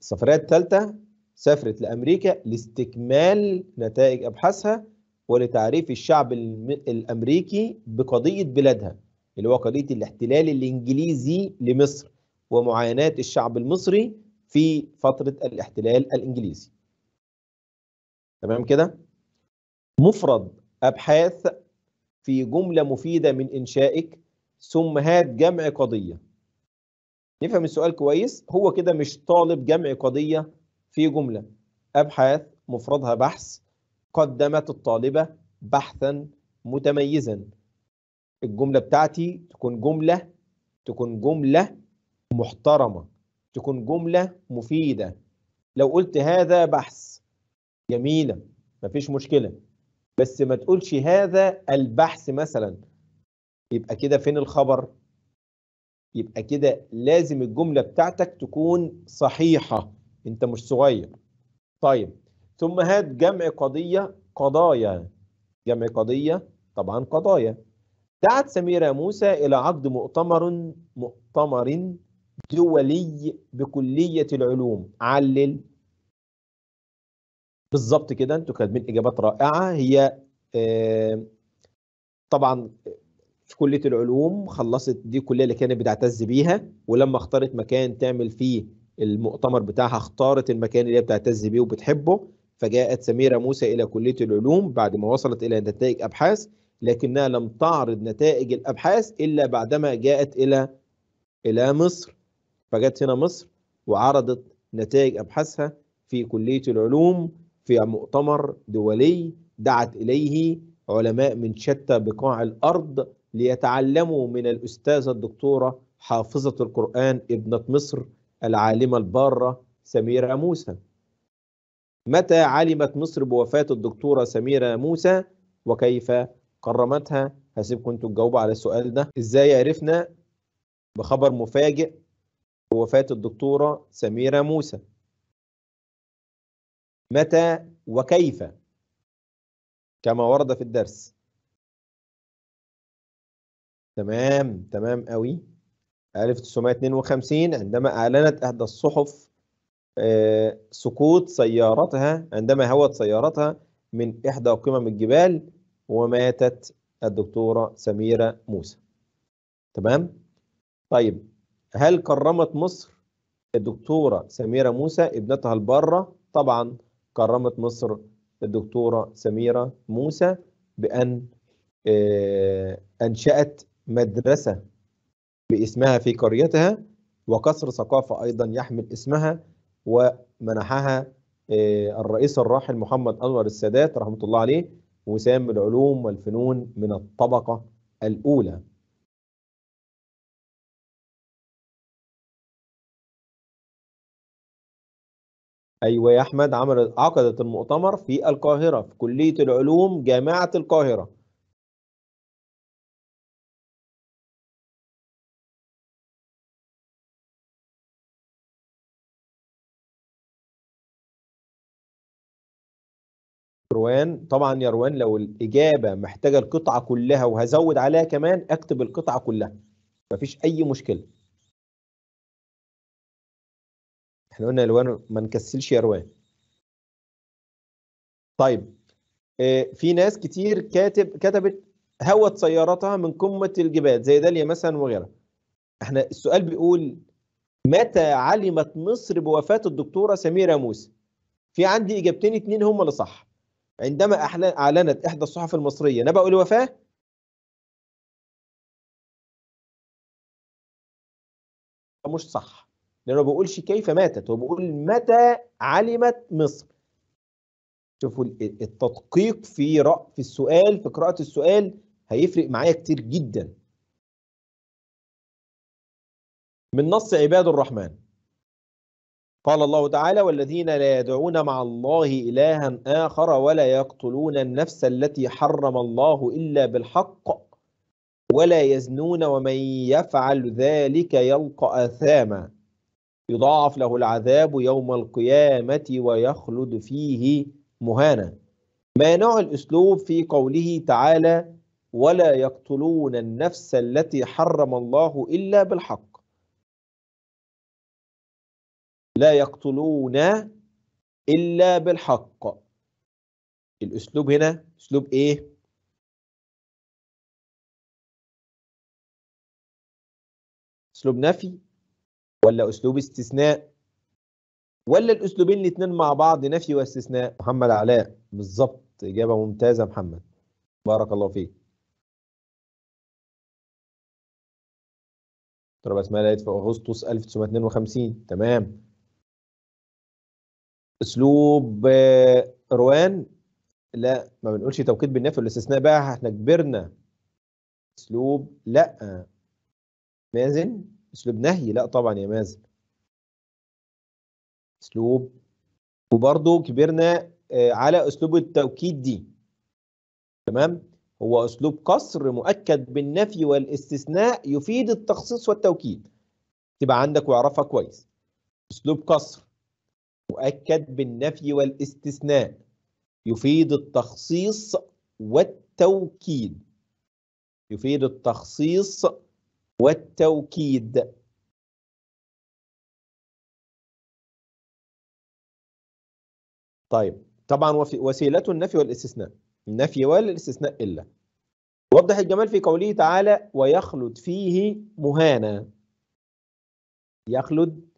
السفريه الثالثه سافرت لامريكا لاستكمال نتائج ابحاثها ولتعريف الشعب الامريكي بقضيه بلادها اللي هو قضيه الاحتلال الانجليزي لمصر ومعاناه الشعب المصري في فتره الاحتلال الانجليزي تمام كده مفرد أبحاث في جملة مفيدة من إنشائك ثم هات جمع قضية نفهم السؤال كويس هو كده مش طالب جمع قضية في جملة أبحاث مفردها بحث قدمت الطالبة بحثا متميزا الجملة بتاعتي تكون جملة تكون جملة محترمة تكون جملة مفيدة لو قلت هذا بحث جميلة مفيش مشكلة بس ما تقولش هذا البحث مثلا يبقى كده فين الخبر يبقى كده لازم الجملة بتاعتك تكون صحيحة انت مش صغير طيب ثم هات جمع قضية قضايا جمع قضية طبعا قضايا دعت سميرة موسى إلى عقد مؤتمر مؤتمر دولي بكلية العلوم علل بالظبط كده انتوا كاتبين اجابات رائعه هي آه، طبعا في كليه العلوم خلصت دي الكليه اللي كانت بتعتز بيها ولما اختارت مكان تعمل فيه المؤتمر بتاعها اختارت المكان اللي هي بتعتز بيه وبتحبه فجاءت سميره موسى الى كليه العلوم بعد ما وصلت الى نتائج ابحاث لكنها لم تعرض نتائج الابحاث الا بعدما جاءت الى الى مصر فجت هنا مصر وعرضت نتائج ابحاثها في كليه العلوم في مؤتمر دولي دعت إليه علماء من شتى بقاع الأرض ليتعلموا من الأستاذة الدكتورة حافظة القرآن ابنة مصر العالمة البارة سميرة موسى متى علمت مصر بوفاة الدكتورة سميرة موسى وكيف كرمتها هسيبكم انتوا تجاوبوا على السؤال ده ازاي عرفنا بخبر مفاجئ بوفاة الدكتورة سميرة موسى متى وكيف كما ورد في الدرس تمام تمام قوي 1952 عندما أعلنت إحدى الصحف آه، سقوط سيارتها عندما هوت سيارتها من إحدى قمم الجبال وماتت الدكتورة سميرة موسى تمام طيب هل كرمت مصر الدكتورة سميرة موسى ابنتها البارة طبعا كرمت مصر الدكتورة سميرة موسى بأن آه، أنشأت مدرسة باسمها في قريتها وقصر ثقافة أيضا يحمل اسمها ومنحها آه، الرئيس الراحل محمد أنور السادات رحمة الله عليه وسام العلوم والفنون من الطبقة الأولى أيوة يا أحمد عمل عقدت المؤتمر في القاهرة في كلية العلوم جامعة القاهرة روان طبعا يا روان لو الإجابة محتاجة القطعة كلها وهزود عليها كمان اكتب القطعة كلها مفيش أي مشكلة احنا قلنا الوان ما نكسلش يروان طيب آه، في ناس كتير كاتب كتبت هوت سيارتها من قمه الجبال زي داليا مثلا وغيرها احنا السؤال بيقول متى علمت مصر بوفاه الدكتوره سميره موسى في عندي اجابتين اتنين هم اللي صح عندما اعلنت احدى الصحف المصريه نبأ الوفاه مش صح لانه ما بيقولش كيف ماتت هو بيقول متى علمت مصر شوفوا التدقيق في رأ في السؤال في قراءة السؤال هيفرق معايا كتير جدا من نص عباد الرحمن قال الله تعالى والذين لا يدعون مع الله إلها آخر ولا يقتلون النفس التي حرم الله إلا بالحق ولا يزنون ومن يفعل ذلك يلقى أثاما يضاعف له العذاب يوم القيامة ويخلد فيه مهانا ما نوع الأسلوب في قوله تعالى ولا يقتلون النفس التي حرم الله إلا بالحق لا يقتلون إلا بالحق الأسلوب هنا أسلوب إيه؟ أسلوب نفي ولا اسلوب استثناء ولا الاسلوبين الاثنين مع بعض نفي واستثناء محمد علاء بالظبط اجابه ممتازه محمد بارك الله فيك ترى اسمها لقيت في اغسطس 1952 تمام اسلوب آه، روان لا ما بنقولش توكيد بالنفي والاستثناء بقى احنا كبرنا اسلوب لا مازن اسلوب نهي لا طبعا يا مازن اسلوب وبرضه كبرنا آه، على اسلوب التوكيد دي تمام هو اسلوب قصر مؤكد بالنفي والاستثناء يفيد التخصيص والتوكيد تبقى عندك واعرفها كويس اسلوب قصر مؤكد بالنفي والاستثناء يفيد التخصيص والتوكيد يفيد التخصيص والتوكيد طيب طبعا وسيله النفي والاستثناء النفي والاستثناء إلا وضح الجمال في قوله تعالى ويخلد فيه مهانا يخلد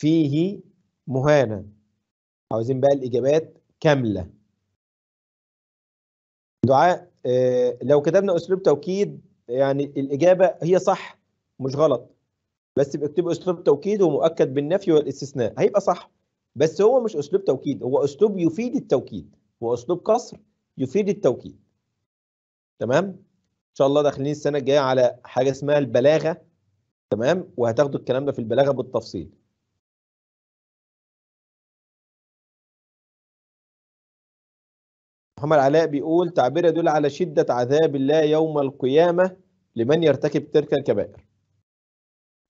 فيه مهانا عاوزين بقى الإجابات كاملة دعاء آه، لو كتبنا أسلوب توكيد يعني الإجابة هي صح مش غلط بس بيكتب اسلوب توكيد ومؤكد بالنفي والاستثناء هيبقى صح بس هو مش اسلوب توكيد هو اسلوب يفيد التوكيد هو اسلوب قصر يفيد التوكيد تمام ان شاء الله داخلين السنه الجايه على حاجه اسمها البلاغه تمام وهتاخدوا الكلام ده في البلاغه بالتفصيل محمد علاء بيقول تعبير يدل على شدة عذاب الله يوم القيامة لمن يرتكب تلك الكبائر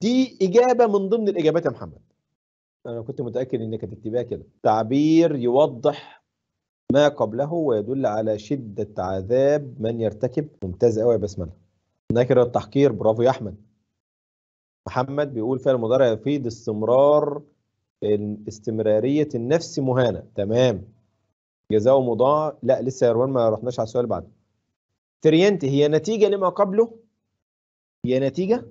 دي اجابه من ضمن الاجابات يا محمد انا كنت متاكد انك هتكتبها كده تعبير يوضح ما قبله ويدل على شده عذاب من يرتكب ممتاز قوي يا بسمله ناكر التحقير برافو يا احمد محمد بيقول فعل المضارع يفيد استمرار استمراريه النفس مهانه تمام جزاء مضاع لا لسه يا روان ما رحناش على السؤال بعده ترينت هي نتيجه لما قبله هي نتيجه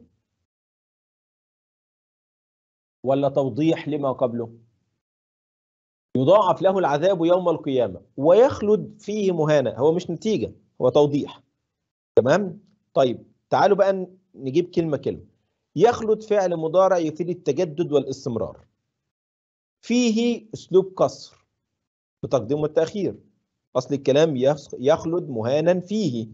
ولا توضيح لما قبله يضاعف له العذاب يوم القيامة ويخلد فيه مهانة هو مش نتيجة هو توضيح تمام طيب تعالوا بقى نجيب كلمة كلمة يخلد فعل مضارع يفيد التجدد والاستمرار فيه أسلوب قصر بتقديم والتأخير أصل الكلام يخلد مهانا فيه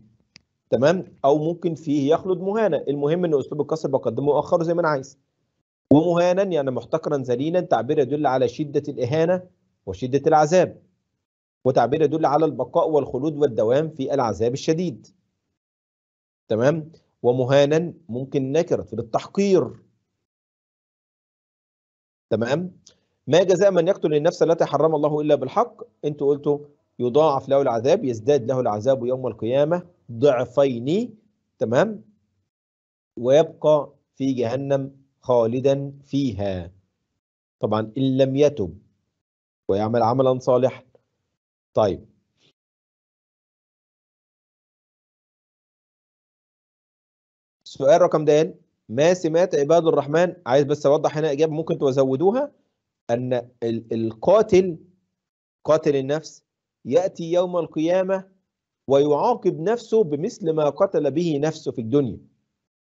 تمام أو ممكن فيه يخلد مهانا المهم إن أسلوب القصر بقدمه وأخره زي ما أنا عايز ومهانا يعني محتقرا ذليلا تعبير يدل على شدة الإهانة وشدة العذاب وتعبير يدل على البقاء والخلود والدوام في العذاب الشديد تمام ومهانا ممكن نكرة للتحقير تمام ما جزاء من يقتل النفس التي حرم الله إلا بالحق انتوا قلتوا يضاعف له العذاب يزداد له العذاب يوم القيامة ضعفين تمام ويبقى في جهنم خالدا فيها طبعا إن لم يتب ويعمل عملا صالحا طيب السؤال رقم دال ما سمات عباد الرحمن عايز بس اوضح هنا اجابه ممكن تزودوها ان القاتل قاتل النفس ياتي يوم القيامه ويعاقب نفسه بمثل ما قتل به نفسه في الدنيا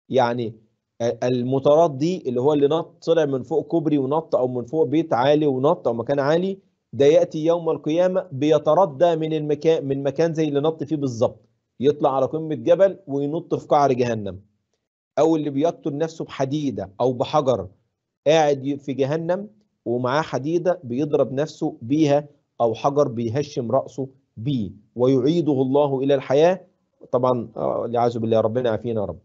يعني المتردي اللي هو اللي نط طلع من فوق كوبري ونط او من فوق بيت عالي ونط او مكان عالي ده ياتي يوم القيامه بيتردى من المكان من مكان زي اللي نط فيه بالظبط يطلع على قمه جبل وينط في قعر جهنم او اللي بيقتل نفسه بحديده او بحجر قاعد في جهنم ومعاه حديده بيضرب نفسه بيها او حجر بيهشم راسه بيه ويعيده الله الى الحياه طبعا آه، والعياذ بالله ربنا يعافينا يا رب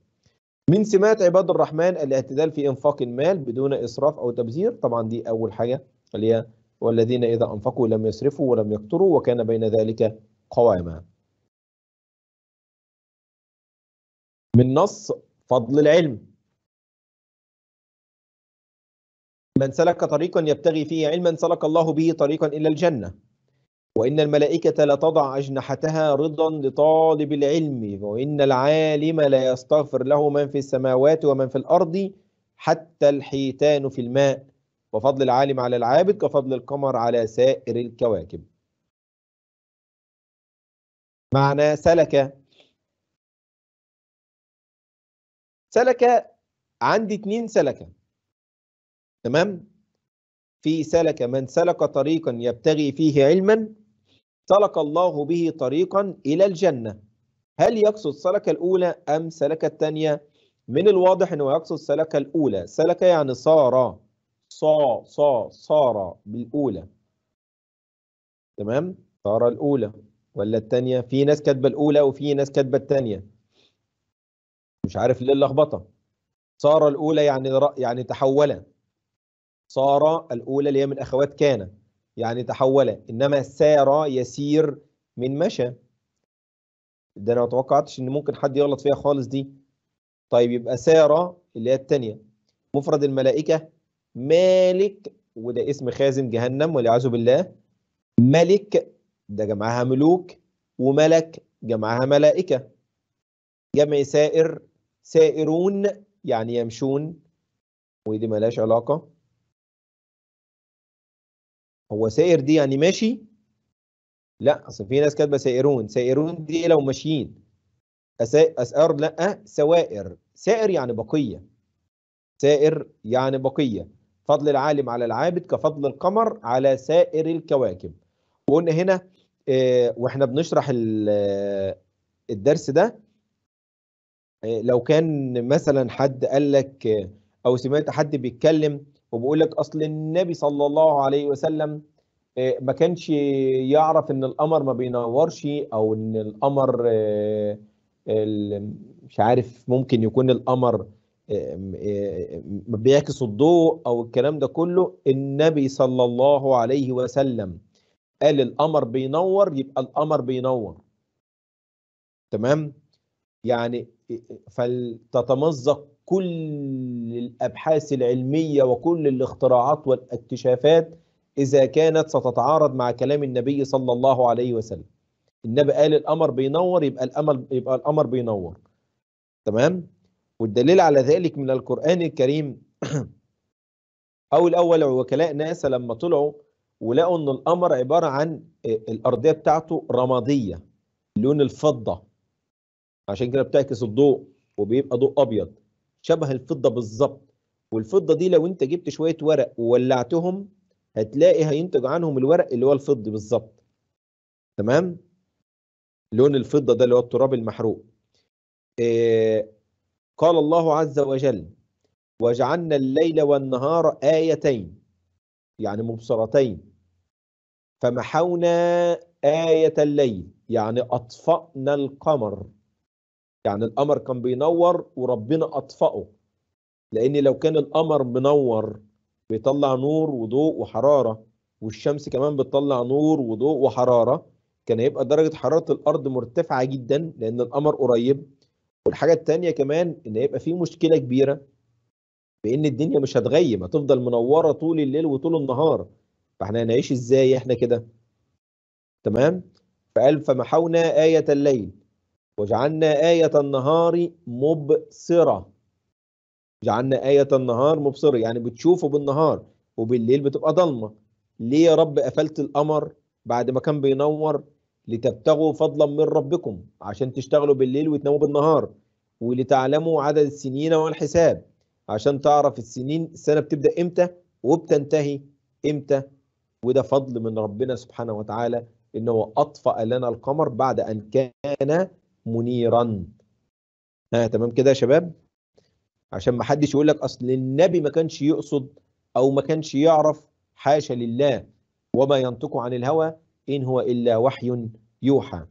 من سمات عباد الرحمن الاعتدال في انفاق المال بدون اسراف او تبذير طبعا دي اول حاجه اللي هي والذين اذا انفقوا لم يسرفوا ولم يقتروا وكان بين ذلك قواما من نص فضل العلم من سلك طريقا يبتغي فيه علما سلك الله به طريقا الى الجنه وإن الملائكة لتضع أجنحتها رضا لطالب العلم وإن العالم لا يستغفر له من في السماوات ومن في الأرض حتى الحيتان في الماء وفضل العالم على العابد كفضل القمر على سائر الكواكب معنى سلك سلك عندي اتنين سلك تمام في سلك من سلك طريقا يبتغي فيه علما سلك الله به طريقا إلى الجنة هل يقصد سلك الأولى أم سلك الثانية من الواضح أنه يقصد سلك الأولى سلك يعني صار صا صا صار بالأولى تمام صار الأولى ولا الثانية في ناس كاتبة الأولى وفي ناس كاتبة الثانية مش عارف ليه اللخبطة صار الأولى يعني يعني تحول صار الأولى اللي هي من أخوات كان يعني تحولا انما سار يسير من مشى ده انا ما توقعتش ان ممكن حد يغلط فيها خالص دي طيب يبقى سار اللي هي الثانيه مفرد الملائكه مالك وده اسم خازن جهنم والعياذ بالله ملك ده جمعها ملوك وملك جمعها ملائكه جمع سائر سائرون يعني يمشون ودي ملهاش علاقه هو سائر دي يعني ماشي لا اصل في ناس كاتبه سائرون سائرون دي لو ماشيين اسار لا سوائر سائر يعني بقيه سائر يعني بقيه فضل العالم على العابد كفضل القمر على سائر الكواكب وقلنا هنا إيه واحنا بنشرح الدرس ده آه، لو كان مثلا حد قال لك آه، او سمعت حد بيتكلم وبقول لك اصل النبي صلى الله عليه وسلم آه، ما كانش يعرف ان القمر ما بينورش او ان القمر آه، مش عارف ممكن يكون القمر آه، بيعكس الضوء او الكلام ده كله النبي صلى الله عليه وسلم قال القمر بينور يبقى القمر بينور تمام يعني فلتتمزق كل الابحاث العلميه وكل الاختراعات والاكتشافات اذا كانت ستتعارض مع كلام النبي صلى الله عليه وسلم النبي قال القمر بينور يبقى الامل يبقى القمر بينور تمام والدليل على ذلك من القران الكريم *clears throat* او الاول وكلاء ناسا لما طلعوا ولقوا ان القمر عباره عن الارضيه بتاعته رماديه لون الفضه عشان كده بتعكس الضوء وبيبقى ضوء ابيض شبه الفضة بالظبط والفضة دي لو انت جبت شوية ورق وولعتهم هتلاقي هينتج عنهم الورق اللي هو الفضي بالظبط تمام لون الفضة ده اللي هو التراب المحروق إيه قال الله عز وجل وجعلنا الليل والنهار آيتين يعني مبصرتين فمحونا آية الليل يعني أطفأنا القمر يعني القمر كان بينور وربنا أطفأه لأن لو كان القمر منور بيطلع نور وضوء وحرارة والشمس كمان بتطلع نور وضوء وحرارة كان هيبقى درجة حرارة الأرض مرتفعة جدا لأن القمر قريب والحاجة الثانيه كمان إن هيبقى في مشكلة كبيرة بإن الدنيا مش هتغيم هتفضل منورة طول الليل وطول النهار فإحنا هنعيش إزاي إحنا كده تمام فقال فمحونا آية الليل وجعلنا آية النهار مبصرة جعلنا آية النهار مبصرة يعني بتشوفه بالنهار وبالليل بتبقى ضلمة ليه يا رب قفلت القمر بعد ما كان بينور لتبتغوا فضلا من ربكم عشان تشتغلوا بالليل وتناموا بالنهار ولتعلموا عدد السنين والحساب عشان تعرف السنين السنة بتبدأ إمتى وبتنتهي إمتى وده فضل من ربنا سبحانه وتعالى إنه أطفأ لنا القمر بعد أن كان منيرا ها آه، تمام كده يا شباب عشان ما حدش يقول لك اصل النبي ما كانش يقصد او ما كانش يعرف حاشا لله وما ينطق عن الهوى ان هو الا وحي يوحى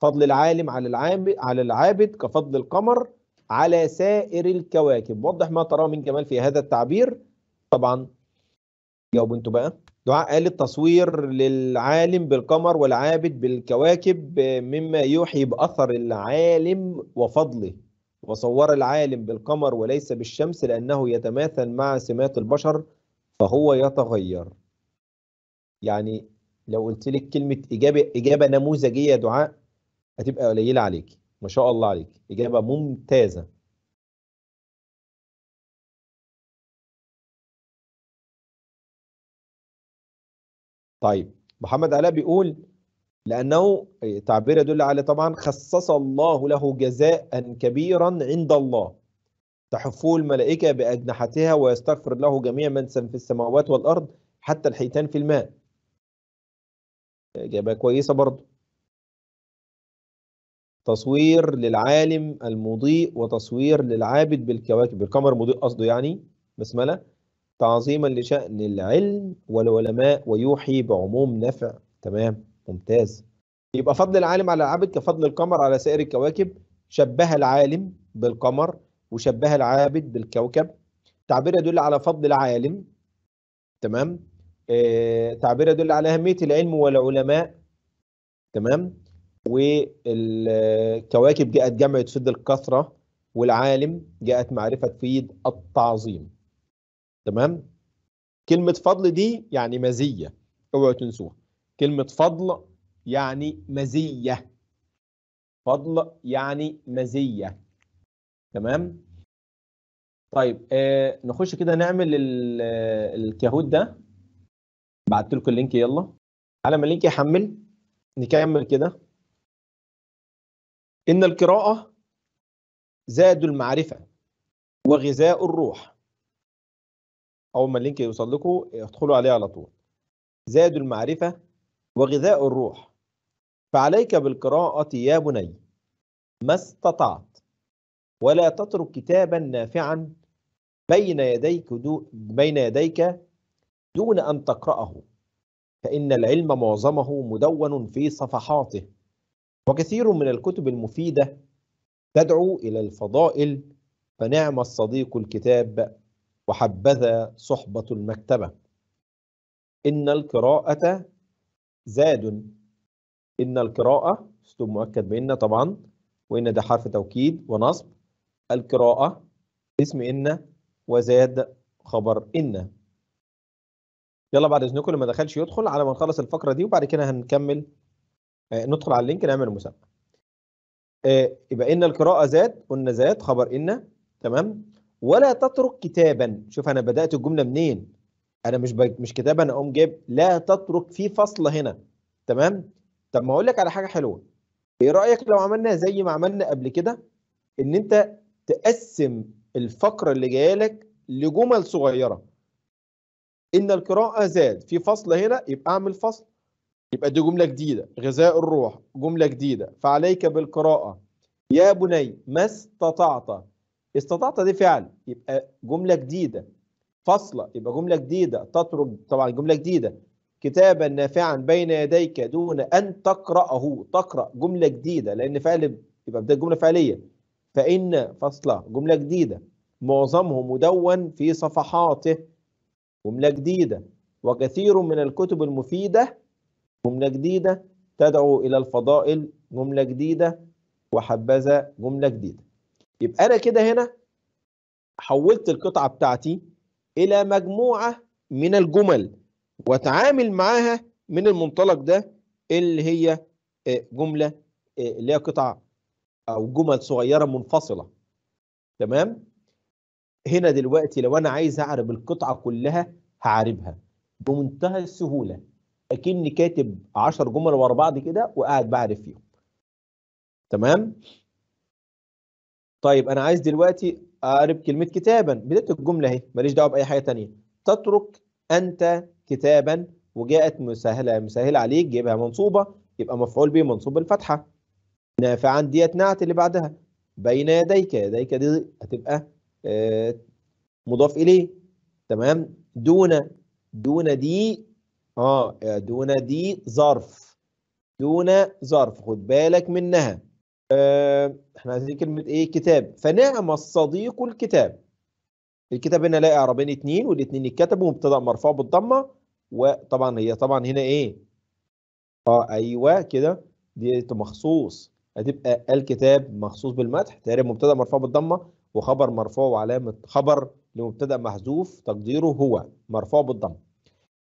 فضل العالم على العابد على العابد كفضل القمر على سائر الكواكب وضح ما تراه من جمال في هذا التعبير طبعا جاوبوا انتوا بقى دعاء آل التصوير للعالم بالقمر والعابد بالكواكب مما يوحي بأثر العالم وفضله وصور العالم بالقمر وليس بالشمس لأنه يتماثل مع سمات البشر فهو يتغير يعني لو قلت لك كلمة إجابة إجابة نموذجية دعاء هتبقى قليلة عليك ما شاء الله عليك إجابة ممتازة طيب محمد علاء بيقول لأنه تعبير يدل على طبعا خصص الله له جزاء كبيرا عند الله تحفه الملائكة بأجنحتها ويستغفر له جميع من في السماوات والأرض حتى الحيتان في الماء إجابة كويسة برضه تصوير للعالم المضيء وتصوير للعابد بالكواكب بالقمر مضيء قصده يعني بسملة تعظيما لشأن العلم والعلماء ويوحي بعموم نفع تمام ممتاز يبقى فضل العالم على العابد كفضل القمر على سائر الكواكب شبه العالم بالقمر وشبه العابد بالكوكب تعبير يدل على فضل العالم تمام آه تعبير يدل على أهمية العلم والعلماء تمام والكواكب جاءت جمعت تفيد الكثرة والعالم جاءت معرفة تفيد التعظيم تمام كلمه فضل دي يعني مزيه اوعوا تنسوها كلمه فضل يعني مزيه فضل يعني مزيه تمام طيب آه نخش كده نعمل آه، الكهود ده بعت لكم اللينك يلا على ما اللينك يحمل نكمل كده ان القراءه زاد المعرفه وغذاء الروح اول ما اللينك يوصل لكم ادخلوا عليه على طول زاد المعرفه وغذاء الروح فعليك بالقراءه يا بني ما استطعت ولا تترك كتابا نافعا بين يديك دو بين يديك دون ان تقراه فان العلم معظمه مدون في صفحاته وكثير من الكتب المفيده تدعو الى الفضائل فنعم الصديق الكتاب وحبذا صحبة المكتبة إن القراءة زاد إن القراءة أسلوب مؤكد بإن طبعا وإن ده حرف توكيد ونصب القراءة اسم إن وزاد خبر إن يلا بعد إذنكم اللي ما دخلش يدخل على ما نخلص الفقرة دي وبعد كده هنكمل آه، ندخل على اللينك نعمل مسابقة آه، يبقى إن القراءة زاد قلنا زاد خبر إن تمام ولا تترك كتابا شوف انا بدات الجمله منين انا مش ب... مش كتاب انا اقوم جايب لا تترك في فصل هنا تمام طب ما اقول لك على حاجه حلوه ايه رايك لو عملنا زي ما عملنا قبل كده ان انت تقسم الفقره اللي جايه لك لجمل صغيره ان القراءه زاد في فصل هنا يبقى اعمل فصل يبقى دي جمله جديده غذاء الروح جمله جديده فعليك بالقراءه يا بني ما استطعت استطعت دي فعل يبقى جمله جديده فاصله يبقى جمله جديده تطرد طبعا جمله جديده كتابا نافعا بين يديك دون ان تقراه تقرا جمله جديده لان فعل يبقى بدايه جمله فعليه فان فاصله جمله جديده معظمه مدون في صفحاته جمله جديده وكثير من الكتب المفيده جمله جديده تدعو الى الفضائل جمله جديده وحبذا جمله جديده يبقى انا كده هنا حولت القطعه بتاعتي الى مجموعه من الجمل واتعامل معاها من المنطلق ده اللي هي آه، جمله آه، اللي هي قطع او جمل صغيره منفصله تمام هنا دلوقتي لو انا عايز اعرب القطعه كلها هعربها بمنتهى السهوله اكني كاتب 10 جمل ورا بعض كده وقاعد بعرف فيهم تمام طيب انا عايز دلوقتي اقرب كلمه كتابا بدات الجمله اهي ماليش دعوه باي حاجه ثانيه تترك انت كتابا وجاءت مسهله مسهله عليك جيبها منصوبه يبقى مفعول به منصوب الفتحه نافعا ديت نعت اللي بعدها بين يديك يديك دي هتبقى آه، مضاف اليه تمام دون دون دي اه دون دي ظرف دون ظرف خد بالك منها آه، احنا عايزين كلمة ايه كتاب فنعم الصديق الكتاب الكتاب هنا لاقي اعرابين اتنين والاتنين اتكتبوا ومبتدا مرفوع بالضمة وطبعا هي طبعا هنا ايه اه ايوه كده دي مخصوص هتبقى الكتاب مخصوص بالمدح تقريبا مبتدا مرفوع بالضمة وخبر مرفوع وعلامة خبر لمبتدا محذوف تقديره هو مرفوع بالضمة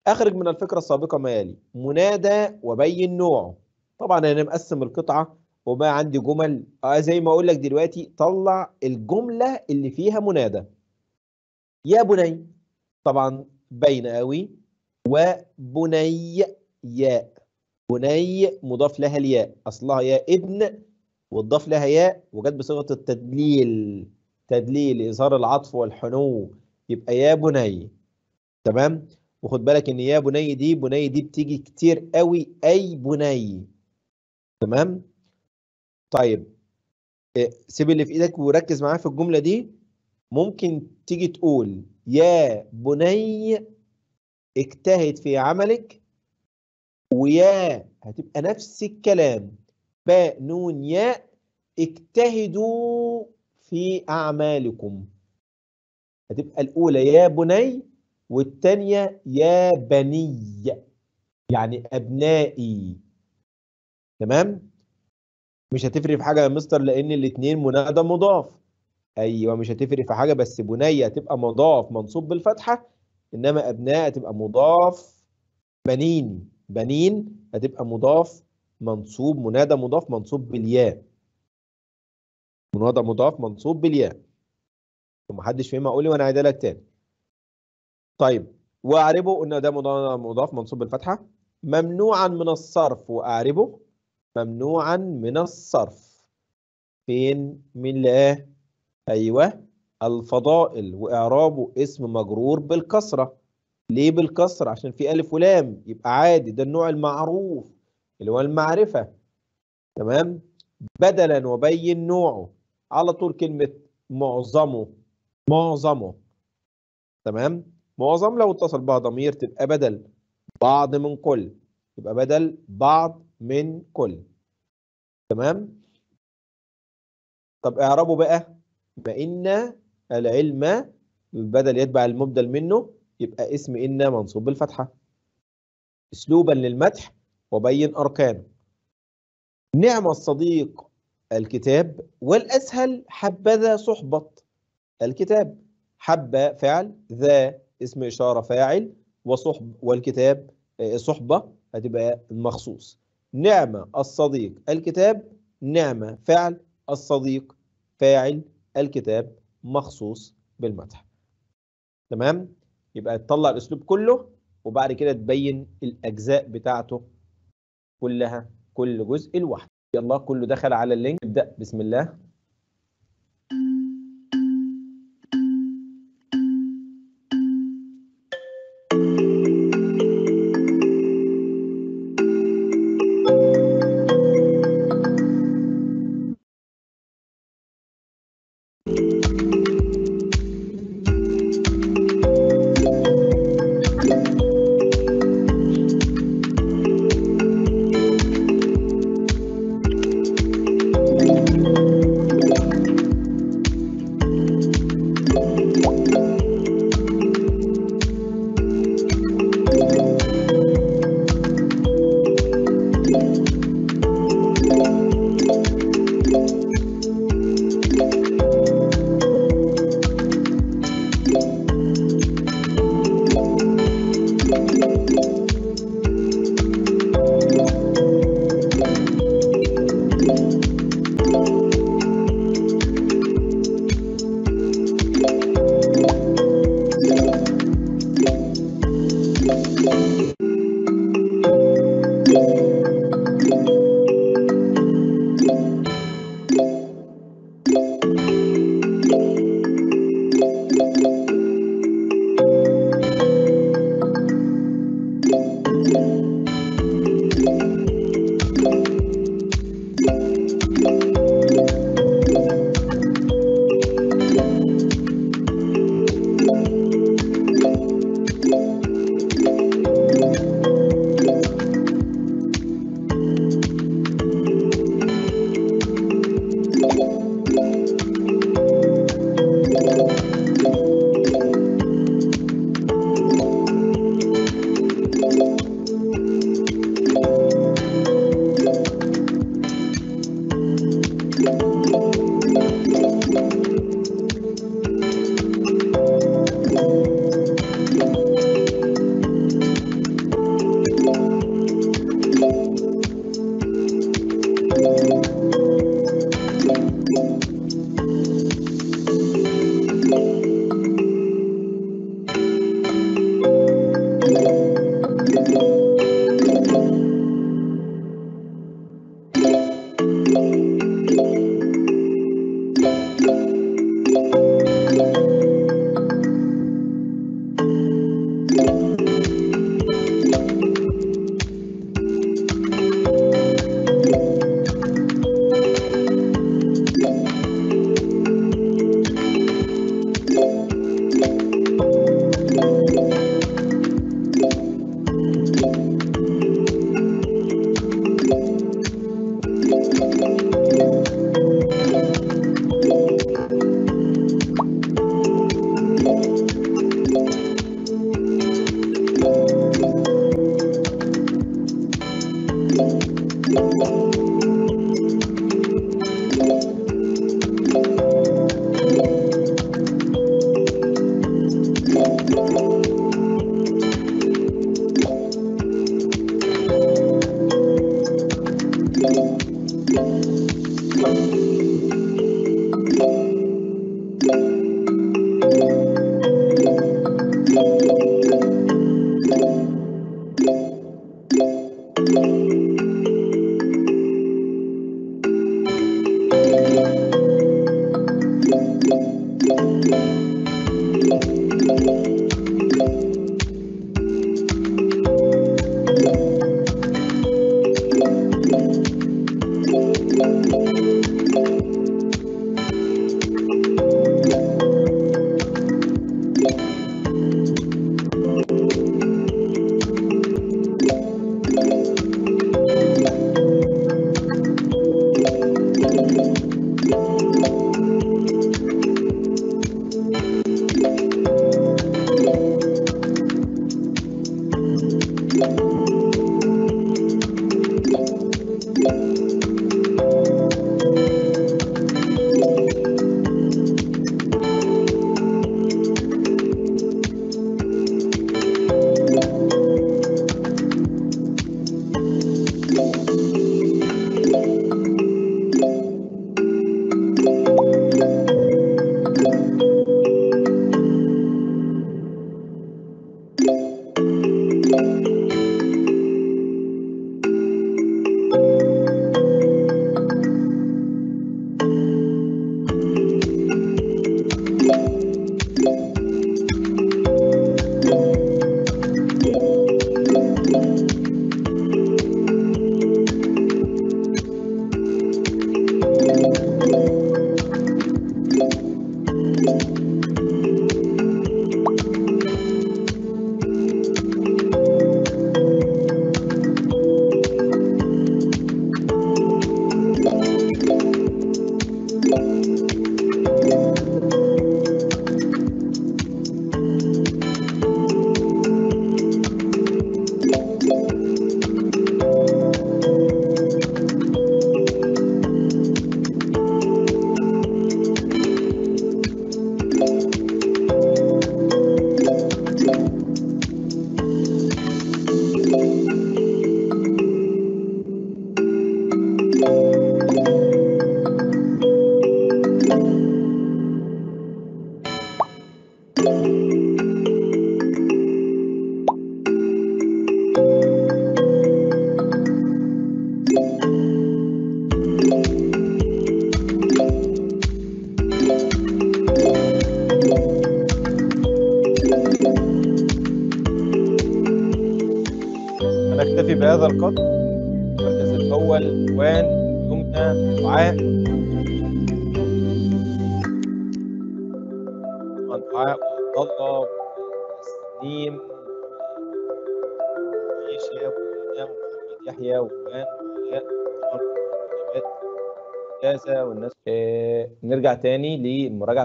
اخرج من الفكرة السابقة ما يلي منادى وبين نوعه طبعا انا مقسم القطعة وما عندي جمل آه زي ما اقول لك دلوقتي طلع الجمله اللي فيها منادى يا بني طبعا باينه قوي وبني ياء بني مضاف لها الياء اصلها يا ابن وتضاف لها ياء وجت بصيغه التدليل تدليل اظهار العطف والحنو يبقى يا بني تمام وخد بالك ان يا بني دي بني دي بتيجي كتير قوي اي بني تمام طيب آه، سيب اللي في ايدك وركز معايا في الجمله دي ممكن تيجي تقول يا بني اجتهد في عملك ويا هتبقى نفس الكلام باء نون ياء اجتهدوا في اعمالكم هتبقى الاولى يا بني والثانيه يا بني يعني ابنائي تمام مش هتفرق في حاجه يا مستر لان الاثنين منادى مضاف ايوه مش هتفرق في حاجه بس بنيه تبقى مضاف منصوب بالفتحه انما ابناء هتبقى مضاف بنين بنين هتبقى مضاف منصوب منادى مضاف منصوب بالياء منادى مضاف منصوب بالياء ومحدش فهمها قول لي وانا عايدها لك تاني طيب واعربه قلنا ده مضاف منصوب بالفتحه ممنوعا من الصرف واعربه ممنوعا من الصرف فين مين لقاه ايوه الفضائل واعرابه اسم مجرور بالكسره ليه بالكسره عشان في الف ولام يبقى عادي ده النوع المعروف اللي هو المعرفه تمام بدلا وبين نوعه على طول كلمه معظمه معظمه تمام معظم لو اتصل بها ضمير تبقى بدل بعض من كل يبقى بدل بعض من كل تمام طب اعربوا بقى ما ان العلم بدل يتبع المبدل منه يبقى اسم ان منصوب بالفتحه اسلوبا للمدح وبين اركانه نعم الصديق الكتاب والاسهل حبذا صحبه الكتاب حب فعل ذا اسم اشاره فاعل وصحب والكتاب آه، صحبه هتبقى مخصوص نعمة الصديق الكتاب نعمة فعل الصديق فاعل الكتاب مخصوص بالمدح تمام يبقى تطلع الأسلوب كله وبعد كده تبين الأجزاء بتاعته كلها كل جزء لوحده يلا كله دخل على اللينك ابدأ بسم الله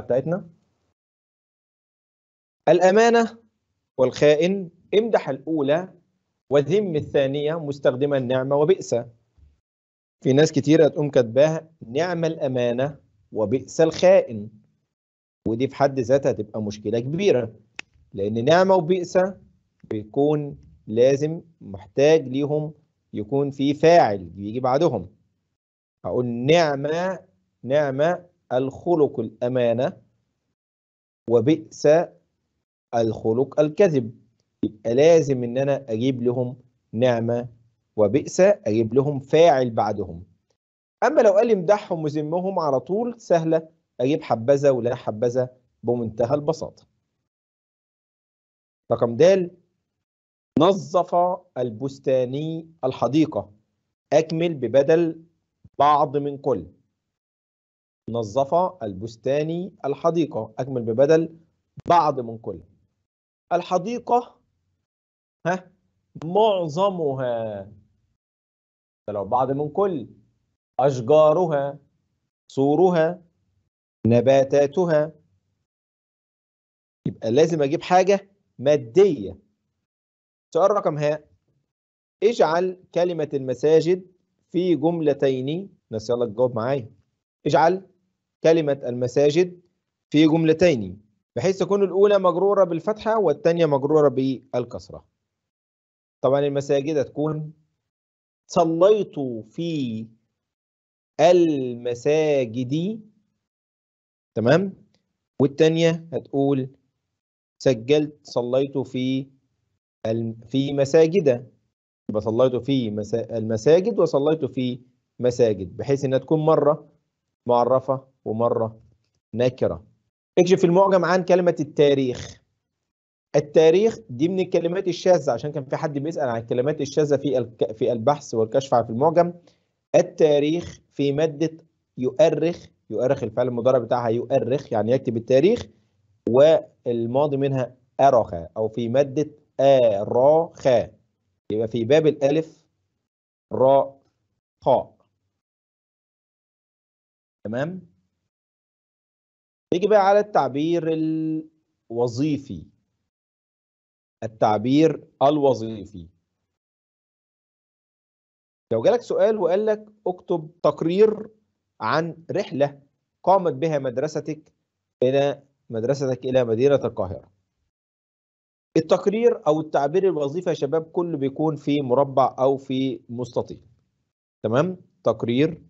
بتاعتنا الأمانة والخائن امدح الأولى وذم الثانية مستخدما النعمة وبئس في ناس كتيرة هتقوم كاتباها نعم الأمانة وبئس الخائن ودي في حد ذاتها تبقى مشكلة كبيرة لأن نعمة وبئس بيكون لازم محتاج ليهم يكون في فاعل بيجي بعدهم هقول نعمة نعمة الخلق الأمانة وبئس الخلق الكذب يبقى لازم إن أنا أجيب لهم نعمة وبئس أجيب لهم فاعل بعدهم أما لو قال لي امدحهم وذمهم على طول سهلة أجيب حبذا ولا حبذا بمنتهى البساطة رقم د نظف البستاني الحديقة أكمل ببدل بعض من كل نظف البستاني الحديقة أكمل ببدل بعض من كل الحديقة ها معظمها لو بعض من كل أشجارها صورها نباتاتها يبقى لازم أجيب حاجة مادية سؤال رقم هاء اجعل كلمة المساجد في جملتين ناس يلا تجاوب معايا اجعل كلمة المساجد في جملتين بحيث تكون الأولى مجرورة بالفتحة والثانية مجرورة بالكسرة طبعا المساجد تكون صليت في المساجد تمام والثانية هتقول سجلت صليت في في مساجد يبقى صليت في المساجد وصليت في مساجد بحيث انها تكون مره معرفه ومرة نكرة اكشف المعجم عن كلمة التاريخ التاريخ دي من الكلمات الشاذة عشان كان في حد بيسأل عن الكلمات الشاذة في في البحث والكشف عن المعجم التاريخ في مادة يؤرخ يؤرخ الفعل المضارع بتاعها يؤرخ يعني يكتب التاريخ والماضي منها أرخ أو في مادة آراخ يبقى في باب الألف راء خاء تمام نيجي بقى على التعبير الوظيفي التعبير الوظيفي لو جالك سؤال وقال لك اكتب تقرير عن رحلة قامت بها مدرستك إلى مدرستك إلى مدينة القاهرة التقرير أو التعبير الوظيفي يا شباب كله بيكون في مربع أو في مستطيل تمام تقرير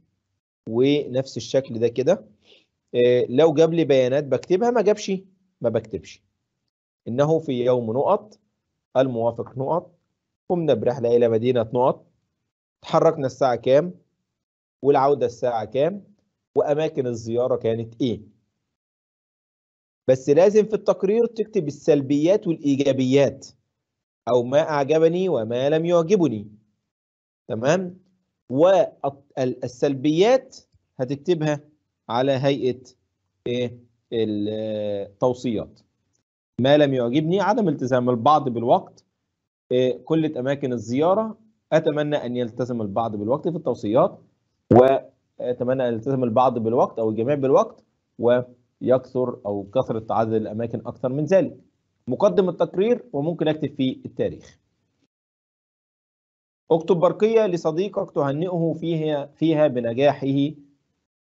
ونفس الشكل ده كده آه، لو جاب لي بيانات بكتبها ما جابش ما بكتبش انه في يوم نقط الموافق نقط قمنا برحله الى مدينه نقط تحركنا الساعه كام والعوده الساعه كام واماكن الزياره كانت ايه بس لازم في التقرير تكتب السلبيات والايجابيات او ما اعجبني وما لم يعجبني تمام والسلبيات هتكتبها على هيئه ايه التوصيات ما لم يعجبني عدم التزام البعض بالوقت إيه؟ كل أماكن الزيارة أتمنى أن يلتزم البعض بالوقت في التوصيات وأتمنى أن يلتزم البعض بالوقت أو الجميع بالوقت ويكثر أو كثرة عدد الأماكن أكثر من ذلك مقدم التقرير وممكن أكتب فيه التاريخ اكتب برقية لصديقك تهنئه فيها, فيها بنجاحه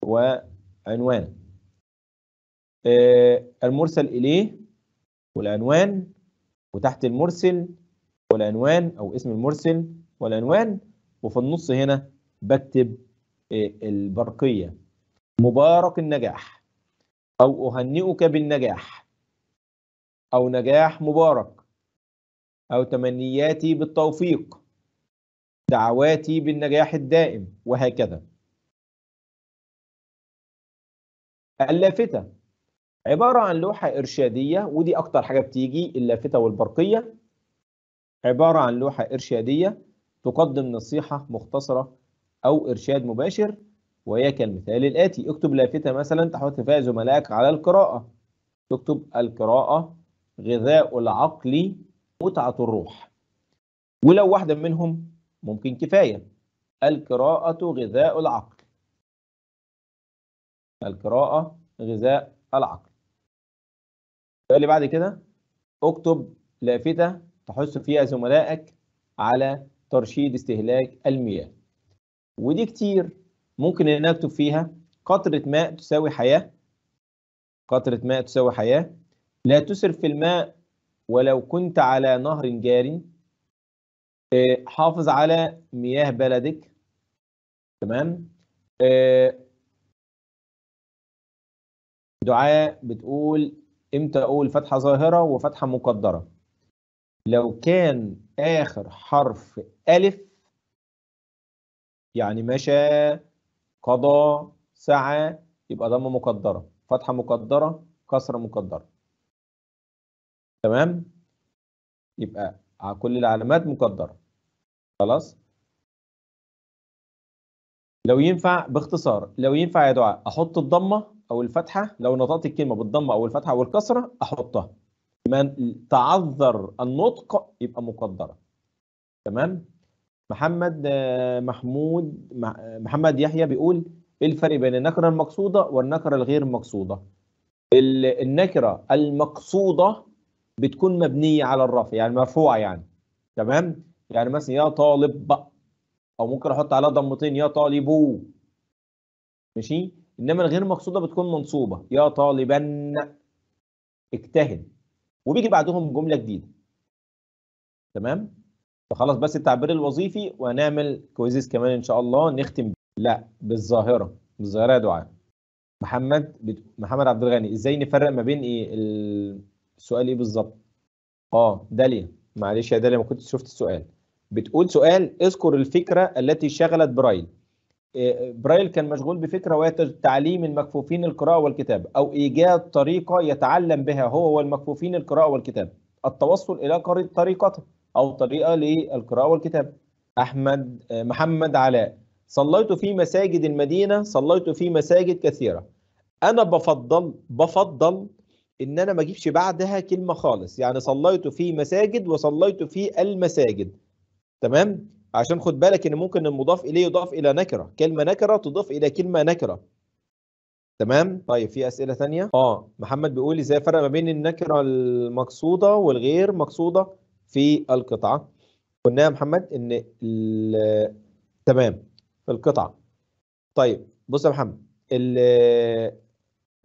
و عنوان آه، المرسل إليه والعنوان وتحت المرسل والعنوان أو اسم المرسل والعنوان وفي النص هنا بكتب آه، البرقية مبارك النجاح أو أهنئك بالنجاح أو نجاح مبارك أو تمنياتي بالتوفيق دعواتي بالنجاح الدائم وهكذا اللافته عباره عن لوحه ارشاديه ودي اكتر حاجه بتيجي اللافته والبرقيه عباره عن لوحه ارشاديه تقدم نصيحه مختصره او ارشاد مباشر وهي كالمثال الاتي اكتب لافته مثلا تحث فيها زملائك على القراءه تكتب القراءه غذاء العقل متعه الروح ولو واحده منهم ممكن كفايه القراءه غذاء العقل القراءة غذاء العقل اللي بعد كده اكتب لافتة تحث فيها زملائك على ترشيد استهلاك المياه ودي كتير ممكن ان اكتب فيها قطرة ماء تساوي حياة قطرة ماء تساوي حياة لا تسرف في الماء ولو كنت على نهر جاري. آه، حافظ على مياه بلدك تمام آه، دعاء بتقول امتى اقول فتحه ظاهره وفتحه مقدره لو كان اخر حرف الف يعني مشى قضى سعى يبقى ضمه مقدره فتحه مقدره كسره مقدره تمام يبقى كل العلامات مقدره خلاص لو ينفع باختصار لو ينفع يا دعاء احط الضمه او الفتحه لو نطقت الكلمه بالضمه او الفتحه او الكسره احطها من تعذر النطق يبقى مقدره تمام محمد آه، محمود آه، محمد يحيى بيقول ايه الفرق بين النكره المقصوده والنكره الغير مقصوده النكره المقصوده بتكون مبنيه على الرفع يعني مرفوعه يعني تمام يعني مثلا يا طالب او ممكن احط عليها ضمتين يا طالبو ماشي انما الغير مقصوده بتكون منصوبه يا طالبا اجتهد وبيجي بعدهم جمله جديده تمام فخلاص بس التعبير الوظيفي وهنعمل كويزز كمان ان شاء الله نختم لا بالظاهره بالظاهره يا دعاء محمد بت... محمد عبد الغني ازاي نفرق ما بين ايه السؤال ايه بالظبط اه داليا معلش يا داليا ما كنتش شفت السؤال بتقول سؤال اذكر الفكره التي شغلت برايل برايل كان مشغول بفكره وهي تعليم المكفوفين القراءه والكتابه او ايجاد طريقه يتعلم بها هو والمكفوفين القراءه والكتابه التوصل الى طريقته او طريقه للقراءه والكتابه احمد محمد علاء صليت في مساجد المدينه صليت في مساجد كثيره انا بفضل بفضل ان انا ما اجيبش بعدها كلمه خالص يعني صليت في مساجد وصليت في المساجد تمام عشان خد بالك ان ممكن المضاف اليه يضاف الى نكره كلمه نكره تضاف الى كلمه نكره تمام طيب في اسئله ثانيه اه محمد بيقول ازاي فرق ما بين النكره المقصوده والغير مقصوده في القطعه قلنا يا محمد ان تمام في القطعه طيب بص يا محمد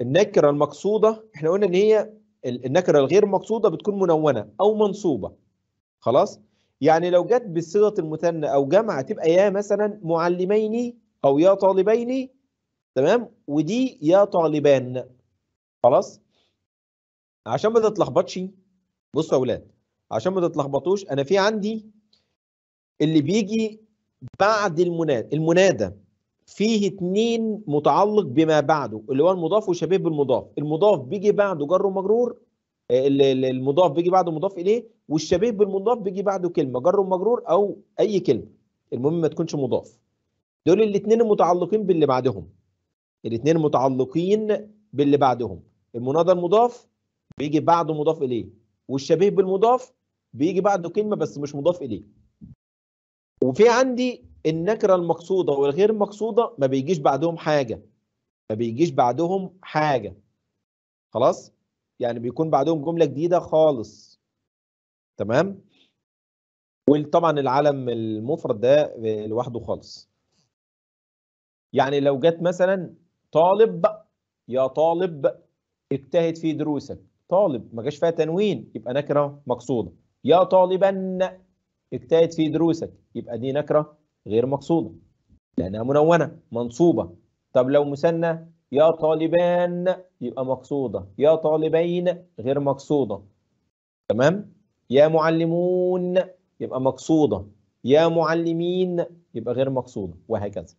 النكره المقصوده احنا قلنا ان هي النكره الغير مقصوده بتكون منونه او منصوبه خلاص يعني لو جت بصيغه المثنى او جمع تبقى يا مثلا معلمين او يا طالبين تمام ودي يا طالبان خلاص عشان ما تتلخبطش بصوا يا اولاد عشان ما تتلخبطوش انا في عندي اللي بيجي بعد المنادى المنادى فيه اتنين متعلق بما بعده اللي هو المضاف وشبيه بالمضاف المضاف بيجي بعده جر ومجرور آه، المضاف بيجي بعده مضاف اليه والشبيه بالمضاف بيجي بعده كلمه جر ومجرور او اي كلمه المهم ما تكونش مضاف دول الاثنين المتعلقين باللي بعدهم الاثنين متعلقين باللي بعدهم المنادى المضاف بيجي بعده مضاف اليه والشبيه بالمضاف بيجي بعده كلمه بس مش مضاف اليه وفي عندي النكره المقصوده والغير مقصوده ما بيجيش بعدهم حاجه ما بيجيش بعدهم حاجه خلاص يعني بيكون بعدهم جمله جديده خالص تمام وطبعا العالم المفرد ده لوحده خالص يعني لو جت مثلا طالب يا طالب اجتهد في دروسك طالب ما جاش فيها تنوين يبقى نكره مقصوده يا طالبا اجتهد في دروسك يبقى دي نكره غير مقصوده لانها منونه منصوبه طب لو مثنى يا طالبان يبقى مقصوده يا طالبين غير مقصوده تمام يا معلمون يبقى مقصودة يا معلمين يبقى غير مقصودة وهكذا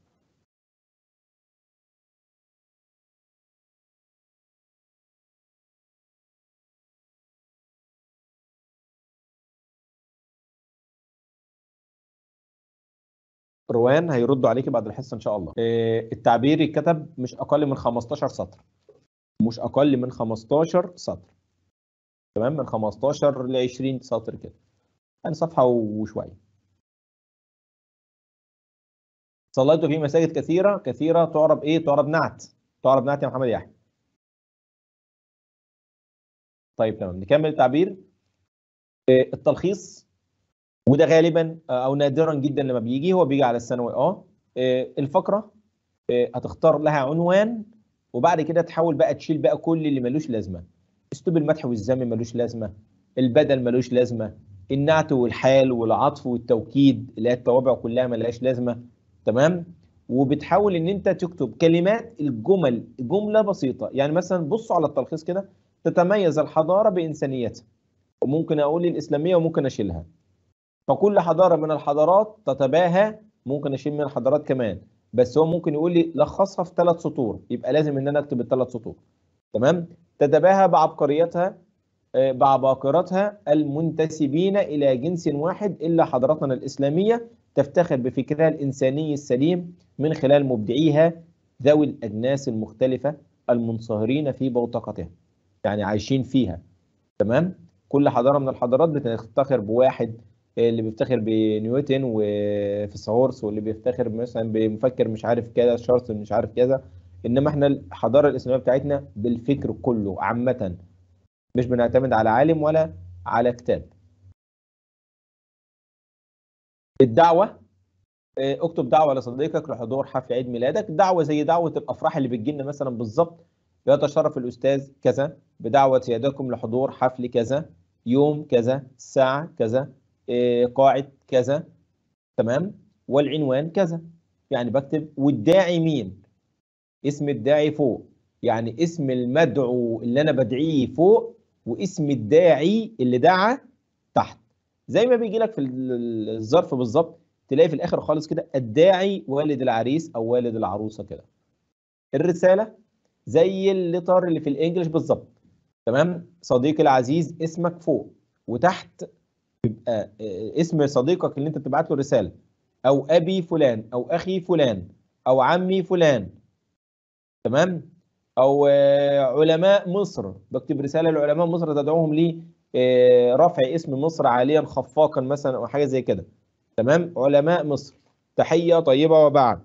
روان هيردوا عليكي بعد الحصه ان شاء الله آه، التعبير يتكتب مش اقل من 15 سطر مش اقل من 15 سطر تمام من 15 ل 20 سطر كده يعني صفحه وشويه صليت في مساجد كثيره كثيره تعرب ايه تعرب نعت تعرب نعت يا محمد يحيى طيب تمام نكمل التعبير آه، التلخيص وده غالبا آه، او نادرا جدا لما بيجي هو بيجي على الثانوي اه, آه، الفقره هتختار لها عنوان وبعد كده تحاول بقى تشيل بقى كل اللي ملوش لازمه اسلوب المدح والذم ملوش لازمه البدل ملوش لازمه النعت والحال والعطف والتوكيد اللي هي التوابع كلها ملهاش لازمه تمام وبتحاول ان انت تكتب كلمات الجمل جمله بسيطه يعني مثلا بصوا على التلخيص كده تتميز الحضاره بانسانيتها وممكن اقول الاسلاميه وممكن اشيلها فكل حضاره من الحضارات تتباهى ممكن اشيل من الحضارات كمان بس هو ممكن يقول لي لخصها في ثلاث سطور يبقى لازم ان انا اكتب الثلاث سطور تمام تتباهى بعبقريتها آه، بعباقرتها المنتسبين إلى جنس واحد إلا حضرتنا الإسلامية تفتخر بفكرها الإنساني السليم من خلال مبدعيها ذوي الأجناس المختلفة المنصهرين في بوتقتها يعني عايشين فيها تمام كل حضارة من الحضارات بتفتخر بواحد آه، اللي بيفتخر بنيوتن وفيثاغورس آه، واللي بيفتخر مثلا بمفكر مش عارف كذا شارلز مش عارف كذا انما احنا الحضاره الاسلاميه بتاعتنا بالفكر كله عامه مش بنعتمد على عالم ولا على كتاب الدعوه آه، اكتب دعوه لصديقك لحضور حفل عيد ميلادك دعوه زي دعوه الافراح اللي بتجي لنا مثلا بالظبط يتشرف الاستاذ كذا بدعوه سيادتكم لحضور حفل كذا يوم كذا ساعه كذا آه، قاعه كذا تمام والعنوان كذا يعني بكتب والداعي مين اسم الداعي فوق يعني اسم المدعو اللي انا بدعيه فوق واسم الداعي اللي دعا تحت زي ما بيجي لك في الظرف بالظبط تلاقي في الاخر خالص كده الداعي والد العريس او والد العروسه كده الرساله زي اللتر اللي في الانجليش بالظبط تمام صديقي العزيز اسمك فوق وتحت بيبقى آه، اسم صديقك اللي انت بتبعت له الرساله او ابي فلان او اخي فلان او عمي فلان تمام او آه، علماء مصر بكتب رساله لعلماء مصر تدعوهم لي آه، رفع اسم مصر عاليا خفاقا مثلا او حاجه زي كده تمام علماء مصر تحيه طيبه وبعد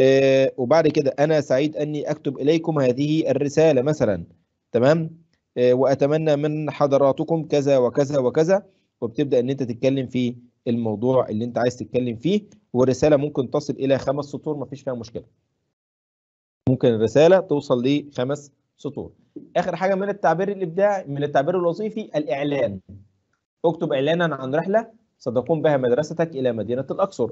آه، وبعد كده انا سعيد اني اكتب اليكم هذه الرساله مثلا تمام واتمنى من حضراتكم كذا وكذا وكذا وبتبدا ان انت تتكلم في الموضوع اللي انت عايز تتكلم فيه والرساله ممكن تصل الى خمس سطور مفيش فيها مشكله ممكن الرساله توصل لخمس سطور اخر حاجه من التعبير الابداعي من التعبير الوظيفي الاعلان اكتب اعلانا عن رحله ستقوم بها مدرستك الى مدينه الاقصر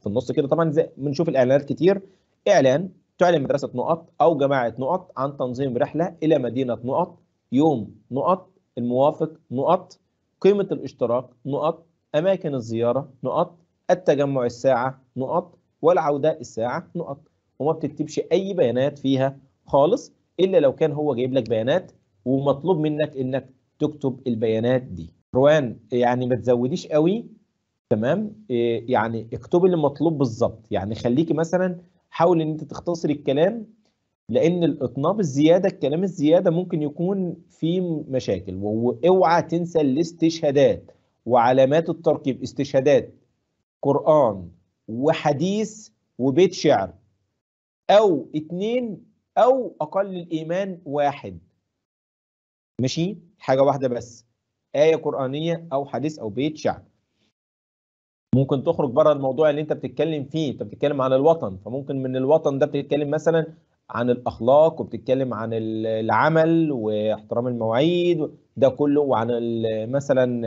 في النص كده طبعا زي بنشوف الاعلانات كتير اعلان تعلن مدرسه نقط او جماعه نقط عن تنظيم رحله الى مدينه نقط يوم نقط الموافق نقط قيمه الاشتراك نقط اماكن الزياره نقط التجمع الساعه نقط والعوده الساعه نقط وما بتكتبش اي بيانات فيها خالص الا لو كان هو جايب لك بيانات ومطلوب منك انك تكتب البيانات دي روان يعني ما تزوديش قوي تمام آه، يعني اكتبي اللي مطلوب بالظبط يعني خليكي مثلا حاول ان انت تختصري الكلام لان الاطناب الزياده الكلام الزياده ممكن يكون فيه مشاكل واوعى تنسى الاستشهادات وعلامات التركيب استشهادات قران وحديث وبيت شعر او اتنين او اقل الايمان واحد ماشي حاجه واحده بس ايه قرانيه او حديث او بيت شعر ممكن تخرج بره الموضوع اللي انت بتتكلم فيه انت بتتكلم عن الوطن فممكن من الوطن ده بتتكلم مثلا عن الاخلاق وبتتكلم عن العمل واحترام المواعيد ده كله وعن مثلا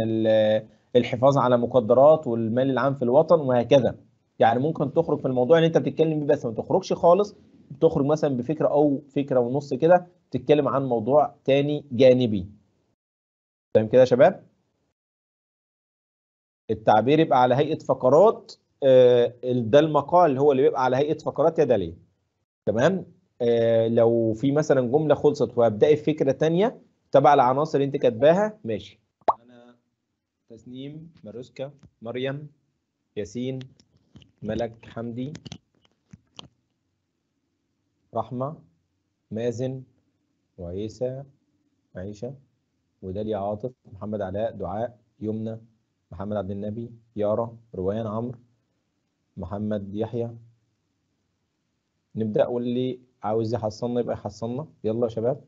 الحفاظ على مقدرات والمال العام في الوطن وهكذا يعني ممكن تخرج في الموضوع اللي انت بتتكلم بيه بس ما تخرجش خالص بتخرج مثلا بفكره او فكره ونص كده تتكلم عن موضوع تاني جانبي تمام كده يا شباب التعبير يبقى على هيئه فقرات آه، ده المقال هو اللي بيبقى على هيئه فقرات يا دليل تمام آه، لو في مثلا جمله خلصت وهبداي فكره تانية تبع العناصر اللي انت كاتباها ماشي انا تسنيم ماروسكا مريم ياسين ملك حمدي رحمة مازن وعيسى عيشة وداليا عاطف محمد علاء دعاء يمنى محمد عبد النبي يارا روان عمرو محمد يحيى نبدأ واللي عاوز يحصلنا يبقى يحصلنا يلا يا شباب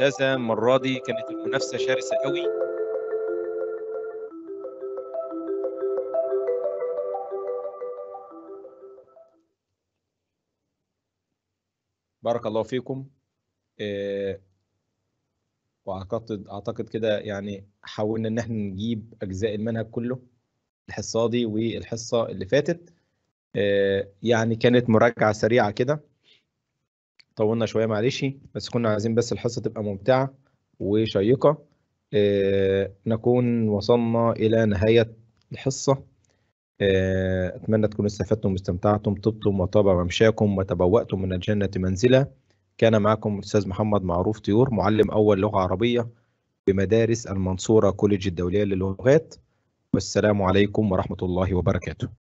ممتازه المره دي كانت المنافسه شرسه قوي بارك الله فيكم آه، واعتقد اعتقد كده يعني حاولنا ان احنا نجيب اجزاء المنهج كله الحصه دي والحصه اللي فاتت آه، يعني كانت مراجعه سريعه كده طولنا شويه معلش بس كنا عايزين بس الحصه تبقى ممتعه وشيقه آه نكون وصلنا الى نهايه الحصه آه اتمنى تكونوا استفدتم واستمتعتم طبتم وطاب ممشاكم وتبوأتم من الجنه منزلا كان معكم الاستاذ محمد معروف طيور معلم اول لغه عربيه بمدارس المنصوره كوليدج الدوليه للغات والسلام عليكم ورحمه الله وبركاته